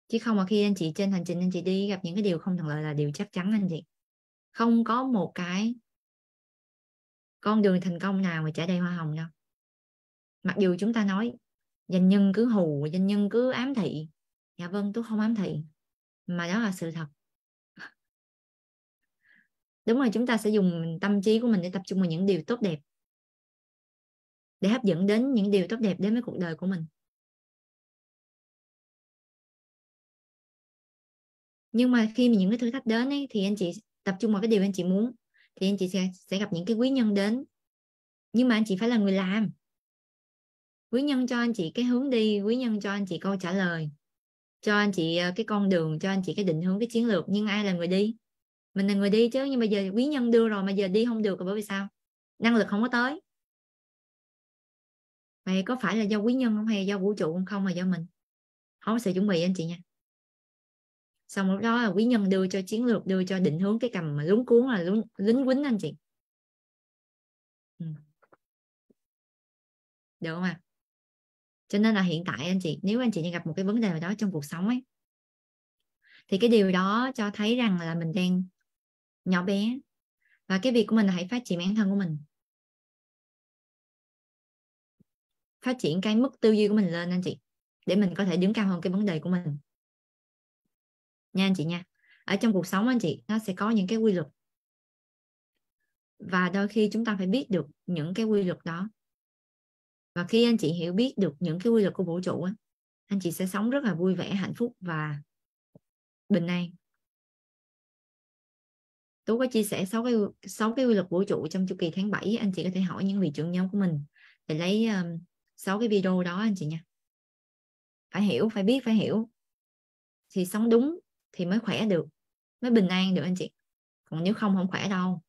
chứ không mà khi anh chị trên hành trình anh chị đi gặp những cái điều không thuận lợi là điều chắc chắn anh chị không có một cái con đường thành công nào mà trả đầy hoa hồng đâu mặc dù chúng ta nói danh nhân cứ hù danh nhân cứ ám thị dạ vâng tôi không ám thị mà đó là sự thật đúng rồi chúng ta sẽ dùng tâm trí của mình để tập trung vào những điều tốt đẹp để hấp dẫn đến những điều tốt đẹp đến với cuộc đời của mình nhưng mà khi mà những cái thử thách đến ấy, thì anh chị tập trung vào cái điều anh chị muốn thì anh chị sẽ, sẽ gặp những cái quý nhân đến nhưng mà anh chị phải là người làm quý nhân cho anh chị cái hướng đi quý nhân cho anh chị câu trả lời cho anh chị ờ, cái con đường cho anh chị cái định hướng cái chiến lược nhưng ai là người đi mình là người đi chứ nhưng bây giờ quý nhân đưa rồi mà giờ đi không được rồi bởi vì sao năng lực không có tới vậy có phải là do quý nhân không hay do vũ trụ không không mà do mình không có sự chuẩn bị anh chị nha xong lúc đó là quý nhân đưa cho chiến lược đưa cho định hướng cái cầm mà lúng cuốn là lúng, lính quýnh anh chị ừ. được không ạ à? cho nên là hiện tại anh chị nếu anh chị gặp một cái vấn đề nào đó trong cuộc sống ấy thì cái điều đó cho thấy rằng là mình đang nhỏ bé và cái việc của mình là hãy phát triển bản thân của mình phát triển cái mức tư duy của mình lên anh chị để mình có thể đứng cao hơn cái vấn đề của mình nha anh chị nha ở trong cuộc sống anh chị nó sẽ có những cái quy luật và đôi khi chúng ta phải biết được những cái quy luật đó và khi anh chị hiểu biết được những cái quy luật của vũ trụ á anh chị sẽ sống rất là vui vẻ hạnh phúc và bình an Tú có chia sẻ sáu cái sáu cái quy luật vũ trụ trong chu kỳ tháng 7 anh chị có thể hỏi những vị trưởng nhóm của mình để lấy um, cái video đó anh chị nha phải hiểu phải biết phải hiểu thì sống đúng thì mới khỏe được mới bình an được anh chị còn nếu không không khỏe đâu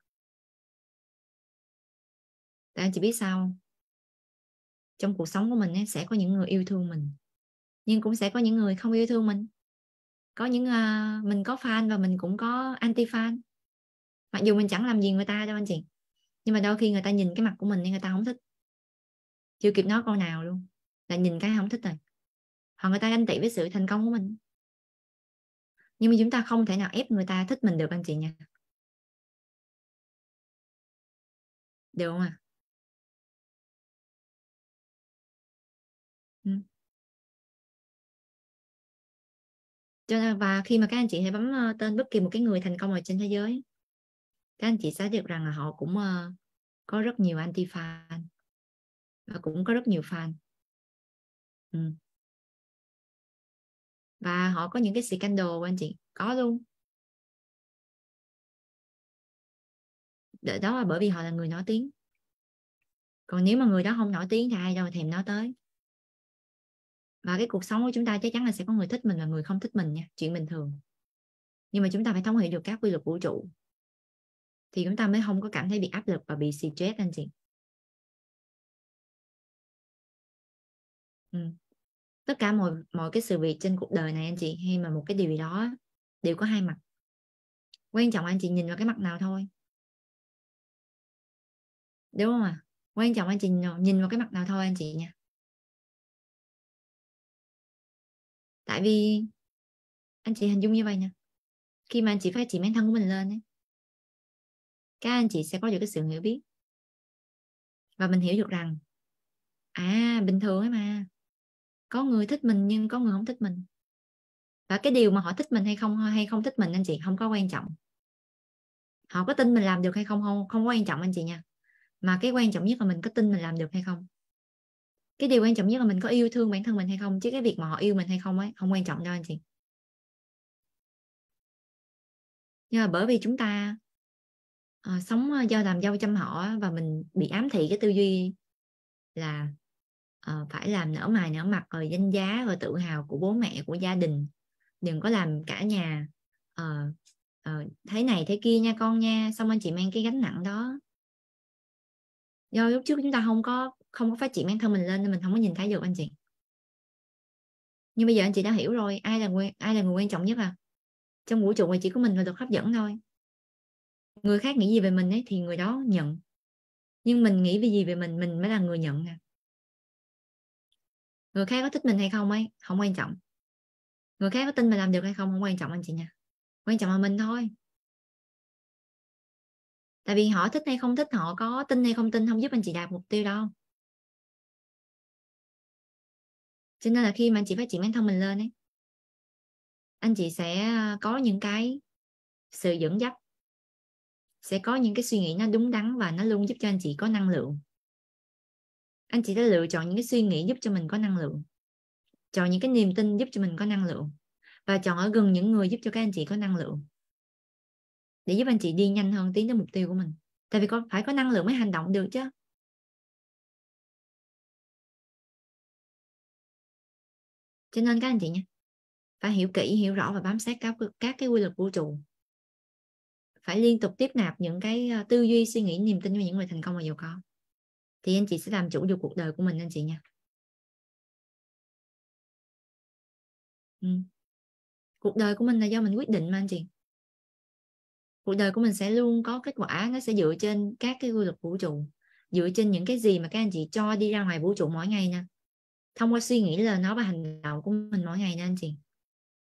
tại anh chị biết sao trong cuộc sống của mình sẽ có những người yêu thương mình nhưng cũng sẽ có những người không yêu thương mình có những uh, mình có fan và mình cũng có anti fan mặc dù mình chẳng làm gì người ta đâu anh chị nhưng mà đôi khi người ta nhìn cái mặt của mình thì người ta không thích chưa kịp nói câu nào luôn là nhìn cái không thích rồi hoặc người ta ganh tị với sự thành công của mình nhưng mà chúng ta không thể nào ép người ta thích mình được anh chị nha được không ạ à? cho nên và khi mà các anh chị hãy bấm ờ, tên bất kỳ một cái người thành công ở trên thế giới các anh chị sẽ được rằng là họ cũng ờ, có rất nhiều anti fan và cũng có rất nhiều fan ừ và họ có những cái scandal anh chị có luôn đó là bởi vì họ là người nổi tiếng còn nếu mà người đó không nổi tiếng thì ai đâu thèm nó tới và cái cuộc sống của chúng ta chắc chắn là sẽ có người thích mình và người không thích mình nha chuyện bình thường nhưng mà chúng ta phải thông hiểu được các quy luật vũ trụ thì chúng ta mới không có cảm thấy bị áp lực và bị stress anh chị ừ tất cả mọi mọi cái sự việc trên cuộc đời này anh chị hay mà một cái điều gì đó đều có hai mặt quan trọng anh chị nhìn vào cái mặt nào thôi đúng không ạ à? quan trọng anh chị nhìn vào cái mặt nào thôi anh chị nha tại vì anh chị hình dung như vậy nha khi mà anh chị phát triển bản thân của mình lên ấy, các anh chị sẽ có được cái sự hiểu biết và mình hiểu được rằng à bình thường ấy mà có người thích mình nhưng có người không thích mình và cái điều mà họ thích mình hay không hay không thích mình anh chị không có quan trọng họ có tin mình làm được hay không không không có quan trọng anh chị nha mà cái quan trọng nhất là mình có tin mình làm được hay không cái điều quan trọng nhất là mình có yêu thương bản thân mình hay không chứ cái việc mà họ yêu mình hay không ấy không quan trọng đâu anh chị nhưng mà bởi vì chúng ta à, sống ờ, do làm dâu chăm họ và mình bị ám thị cái tư duy là Ờ, phải làm nở mày nở mặt rồi danh giá và tự hào của bố mẹ của gia đình đừng có làm cả nhà uh, uh, thế này thế kia nha con nha xong anh chị mang cái gánh nặng đó do lúc trước chúng ta không có không có phát triển bản thân mình lên nên mình không có nhìn thấy được anh chị nhưng bây giờ anh chị đã hiểu rồi ai là người ai là người quan trọng nhất à trong vũ trụ này chỉ có mình là được hấp dẫn thôi người khác nghĩ gì về mình ấy thì người đó nhận nhưng mình nghĩ về gì về mình mình mới là người nhận à người khác có thích mình hay không ấy không quan trọng người khác có tin mình làm được hay không không quan trọng anh chị nha quan trọng là mình thôi tại vì họ thích hay không thích họ có tin hay không tin không giúp anh chị đạt mục tiêu đâu cho nên là khi mà anh chị phát triển bản thân mình lên ấy anh chị sẽ à, có những cái sự dẫn dắt sẽ có những cái suy nghĩ nó đúng đắn và nó luôn giúp cho anh chị có năng lượng anh chị đã lựa chọn những cái suy nghĩ giúp cho mình có năng lượng chọn những cái niềm tin giúp cho mình có năng lượng và chọn ở gần những người giúp cho các anh chị có năng lượng để giúp anh chị đi nhanh hơn tiến tới mục tiêu của mình tại vì có phải có năng lượng mới hành động được chứ cho nên các anh chị nha phải hiểu kỹ hiểu rõ và bám sát các các cái quy luật vũ trụ phải liên tục tiếp nạp những cái ờ, tư duy suy nghĩ niềm tin cho những người thành công và giàu có thì anh chị sẽ làm chủ được cuộc đời của mình anh chị nha ừ. cuộc đời của mình là do mình quyết định mà anh chị cuộc đời của mình sẽ luôn có kết quả nó sẽ dựa trên các cái quy luật vũ trụ dựa trên những cái gì mà các anh chị cho đi ra ngoài vũ trụ mỗi ngày nè thông qua suy nghĩ lời nói và hành động của mình mỗi ngày nè anh chị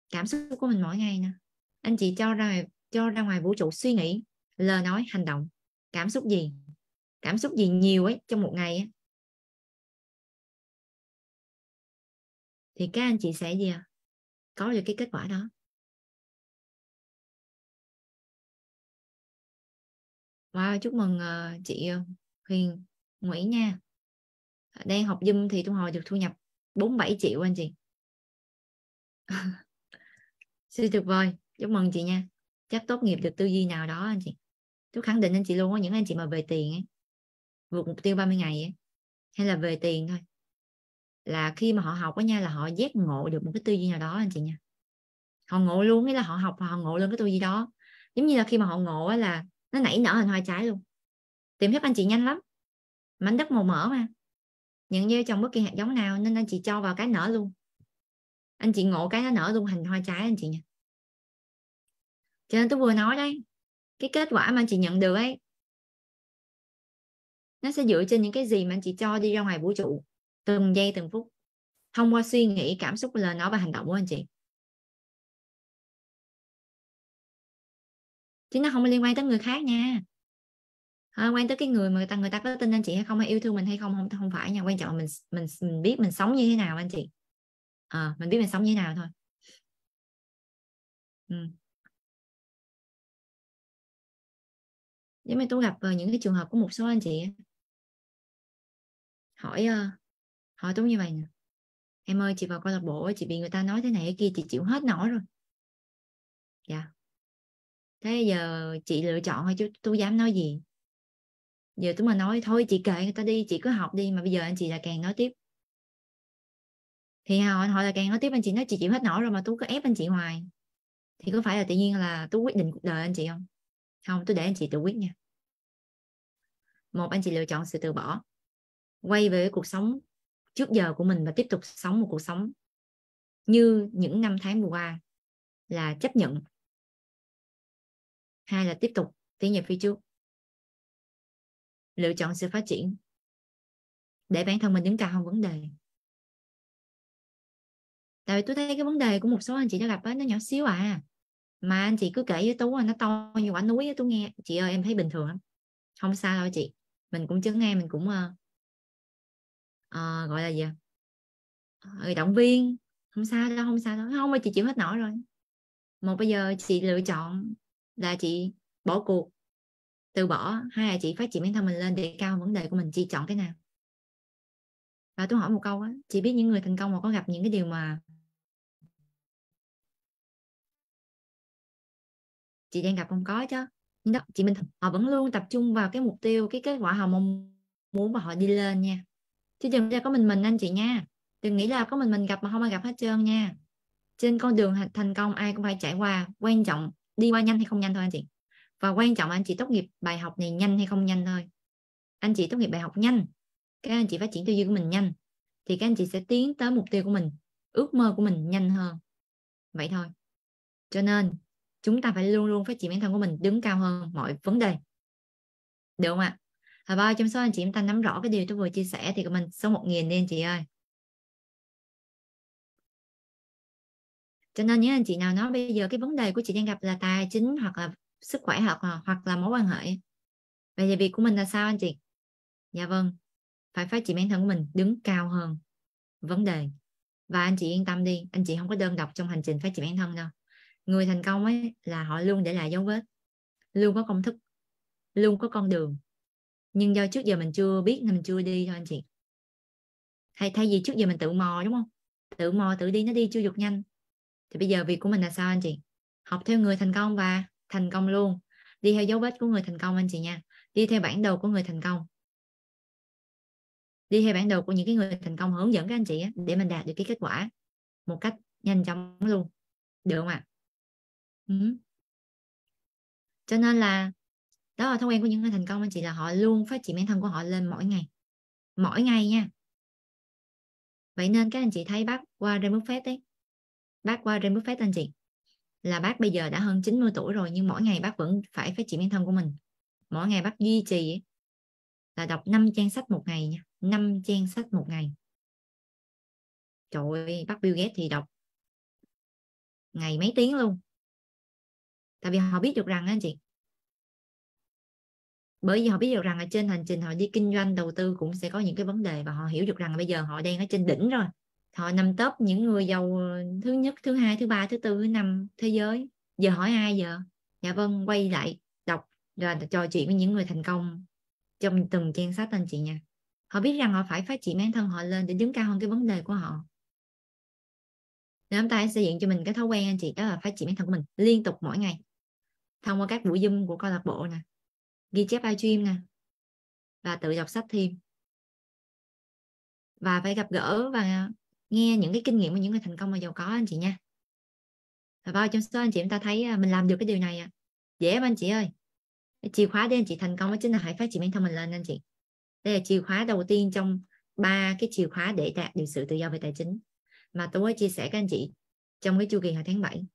cảm xúc của mình mỗi ngày nè anh chị cho ra cho ra ngoài vũ trụ suy nghĩ lời nói hành động cảm xúc gì cảm xúc gì nhiều ấy trong một ngày ấy, thì các anh chị sẽ gì à? có được cái kết quả đó wow chúc mừng ờ, chị ờ, Huyền Nguyễn nha ờ, đang học Zoom thì Trung Hồi được thu nhập 47 triệu anh chị siêu tuyệt vời chúc mừng chị nha chắc tốt nghiệp được tư duy nào đó anh chị tôi khẳng định anh chị luôn có những anh chị mà về tiền ấy vượt mục tiêu 30 ngày ấy, hay là về tiền thôi là khi mà họ học với nhau là họ giác ngộ được một cái tư duy nào đó anh chị nha họ ngộ luôn nghĩa là họ học họ ngộ lên cái tư duy đó giống như là khi mà họ ngộ là nó nảy nở hình hoa trái luôn tìm hiếp anh chị nhanh lắm mảnh đất màu mỡ mà nhận như trong bất kỳ hạt giống nào nên anh chị cho vào cái nở luôn anh chị ngộ cái nó nở luôn hình hoa trái anh chị nha cho nên tôi vừa nói đấy cái kết quả mà anh chị nhận được ấy nó sẽ dựa trên những cái gì mà anh chị cho đi ra ngoài vũ trụ từng giây từng phút thông qua suy nghĩ cảm xúc lời nói và hành động của anh chị chứ nó không liên quan tới người khác nha à, quan tới cái người mà người ta người ta có tin anh chị hay không hay yêu thương mình hay không không không phải nha quan trọng là mình mình mình biết mình sống như thế nào anh chị à, mình biết mình sống như thế nào thôi ừ. nếu mà tôi gặp ờ, những cái trường hợp của một số anh chị hỏi ờ, hỏi đúng như vậy nè em ơi chị vào câu lạc bộ chị bị người ta nói thế này thế kia chị chịu hết nổi rồi dạ thế giờ chị lựa chọn hay chứ tôi dám nói gì giờ tôi mà nói thôi chị kệ người ta đi chị cứ học đi mà bây giờ anh chị là càng nói tiếp thì họ họ là càng nói tiếp anh chị nói chị chịu hết nổi rồi mà tôi cứ ép anh chị hoài thì có phải là tự nhiên là tôi quyết định cuộc đời anh chị không không tôi để anh chị tự quyết nha một anh chị lựa chọn sự từ bỏ quay về cuộc sống trước giờ của mình và tiếp tục sống một cuộc sống như những năm tháng vừa qua là chấp nhận hay là tiếp tục tiến về phía trước lựa chọn sự phát triển để bản thân mình đứng cao hơn vấn đề tại vì tôi thấy cái vấn đề của một số anh chị đã gặp ấy, nó nhỏ xíu à mà anh chị cứ kể với tú nó to như quả núi tôi nghe chị ơi em thấy bình thường không sao đâu chị mình cũng chứng nghe mình cũng uh, à, gọi là gì ờ, người động viên không sao đâu không sao đâu không mà chị chịu hết nổi rồi một bây giờ chị lựa chọn là chị bỏ cuộc từ bỏ hay là chị phát triển bản thân mình lên để cao vấn đề của mình chị chọn cái nào và tôi hỏi một câu á chị biết những người thành công mà có gặp những cái điều mà chị đang gặp không có chứ nhưng đó chị mình họ vẫn luôn tập trung vào cái mục tiêu cái kết quả họ mong muốn và họ đi lên nha chứ đừng ra có mình mình anh chị nha đừng nghĩ là có mình mình gặp mà không ai gặp hết trơn nha trên con đường thành công ai cũng phải trải qua quan trọng đi qua nhanh hay không nhanh thôi anh chị và quan trọng anh chị tốt nghiệp bài học này nhanh hay không nhanh thôi anh chị tốt nghiệp bài học nhanh các anh chị phát triển tư duy của mình nhanh thì các anh chị sẽ tiến tới mục tiêu của mình ước mơ của mình nhanh hơn vậy thôi cho nên chúng ta phải luôn luôn phát triển bản thân của mình đứng cao hơn mọi vấn đề được không ạ và bao trong số anh chị chúng ta nắm rõ cái điều tôi vừa chia sẻ thì mình số 1 nghìn đi anh chị ơi cho nên những anh chị nào nói bây giờ cái vấn đề của chị đang gặp là tài chính hoặc là sức khỏe hoặc là, hoặc là mối quan hệ vậy thì việc của mình là sao anh chị dạ vâng phải phát triển bản thân của mình đứng cao hơn vấn đề và anh chị yên tâm đi anh chị không có đơn độc trong hành trình phát triển bản thân đâu người thành công ấy là họ luôn để lại dấu vết luôn có công thức luôn có con đường nhưng do trước giờ mình chưa biết nên mình chưa đi thôi anh chị hay thay vì trước giờ mình tự mò đúng không tự mò tự đi nó đi chưa dục nhanh thì bây giờ việc của mình là sao anh chị học theo người thành công và thành công luôn đi theo dấu vết của người thành công anh chị nha đi theo bản đồ của người thành công đi theo bản đồ của những cái người thành công hướng dẫn các anh chị để mình đạt được cái kết quả một cách nhanh chóng luôn được không ạ ừ. cho nên là đó là thói quen của những người thành công anh chị là họ luôn phát triển bản thân của họ lên mỗi ngày mỗi ngày nha vậy nên các anh chị thấy bác qua Warren Buffett ấy bác qua Warren Buffett anh chị là bác bây giờ đã hơn 90 tuổi rồi nhưng mỗi ngày bác vẫn phải phát triển bản thân của mình mỗi ngày bác duy trì ấy, là đọc 5 trang sách một ngày nha 5 trang sách một ngày trời ơi bác Bill Gates thì đọc ngày mấy tiếng luôn tại vì họ biết được rằng anh chị bởi vì họ biết được rằng là trên hành trình họ đi kinh doanh đầu tư cũng sẽ có những cái vấn đề và họ hiểu được rằng là bây giờ họ đang ở trên đỉnh rồi họ nằm top những người giàu ờ, thứ nhất thứ hai thứ ba thứ tư thứ năm thế giới giờ hỏi ai giờ dạ vâng quay lại đọc và trò chuyện với những người thành công trong từng trang sách anh chị nha họ biết rằng họ phải phát triển bản thân họ lên để đứng cao hơn cái vấn đề của họ nên chúng ta xây dựng cho mình cái thói quen anh chị đó là phát triển bản thân của mình liên tục mỗi ngày thông qua các buổi zoom của câu lạc bộ nè ghi chép livestream nè và tự đọc sách thêm và phải gặp gỡ và nghe những cái kinh nghiệm của những người thành công và giàu có anh chị nha và bao trong số anh chị chúng ta thấy à, mình làm được cái điều này à dễ không anh chị ơi chìa khóa để anh chị thành công đó chính là hãy phát triển bản thân mình lên anh chị đây là chìa khóa đầu tiên trong ba cái chìa khóa để đạt được sự tự do về tài chính mà tôi chia sẻ các anh chị trong cái chu kỳ hồi tháng 7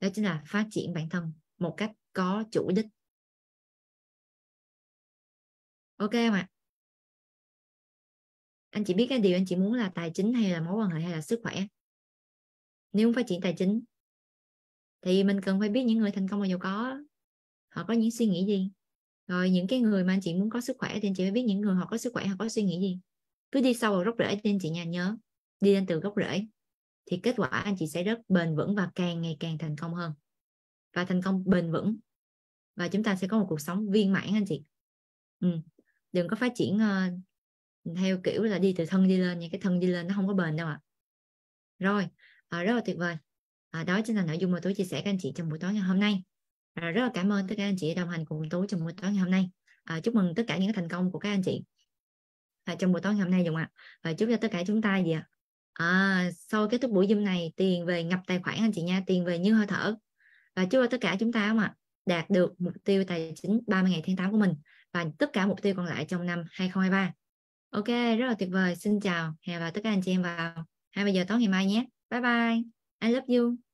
đó chính là phát triển bản thân một cách có chủ đích ok không ạ anh chị biết cái điều anh chị muốn là tài chính hay là mối quan hệ hay là sức khỏe nếu muốn phát triển tài chính thì mình cần phải biết những người thành công và giàu có họ có những suy nghĩ gì rồi những cái người mà anh chị muốn có sức khỏe thì anh chị phải biết những người họ có sức khỏe họ có suy nghĩ gì cứ đi sâu vào gốc rễ nên chị nhà nhớ đi lên từ gốc rễ thì kết quả anh chị sẽ rất bền vững và càng ngày càng thành công hơn và thành công bền vững và chúng ta sẽ có một cuộc sống viên mãn anh chị ừ đừng có phát triển uh, theo kiểu là đi từ thân đi lên nha cái thân đi lên nó không có bền đâu ạ à. rồi à, rất là tuyệt vời à, đó chính là nội dung mà tôi chia sẻ các anh chị trong buổi tối ngày hôm nay à, rất là cảm ơn tất cả anh chị đồng hành cùng tôi trong buổi tối ngày hôm nay à, chúc mừng tất cả những thành công của các anh chị à, trong buổi tối ngày hôm nay dùng ạ và chúc cho tất cả chúng ta gì ạ à? sau kết thúc buổi zoom này tiền về ngập tài khoản anh chị nha tiền về như hơi thở và chúc cho tất cả chúng ta không ạ đạt được mục tiêu tài chính 30 ngày tháng 8 của mình và tất cả mục tiêu còn lại trong năm 2023 ok rất là tuyệt vời xin chào hẹn và tất cả anh chị em vào hai bây giờ tối ngày mai nhé bye bye I love you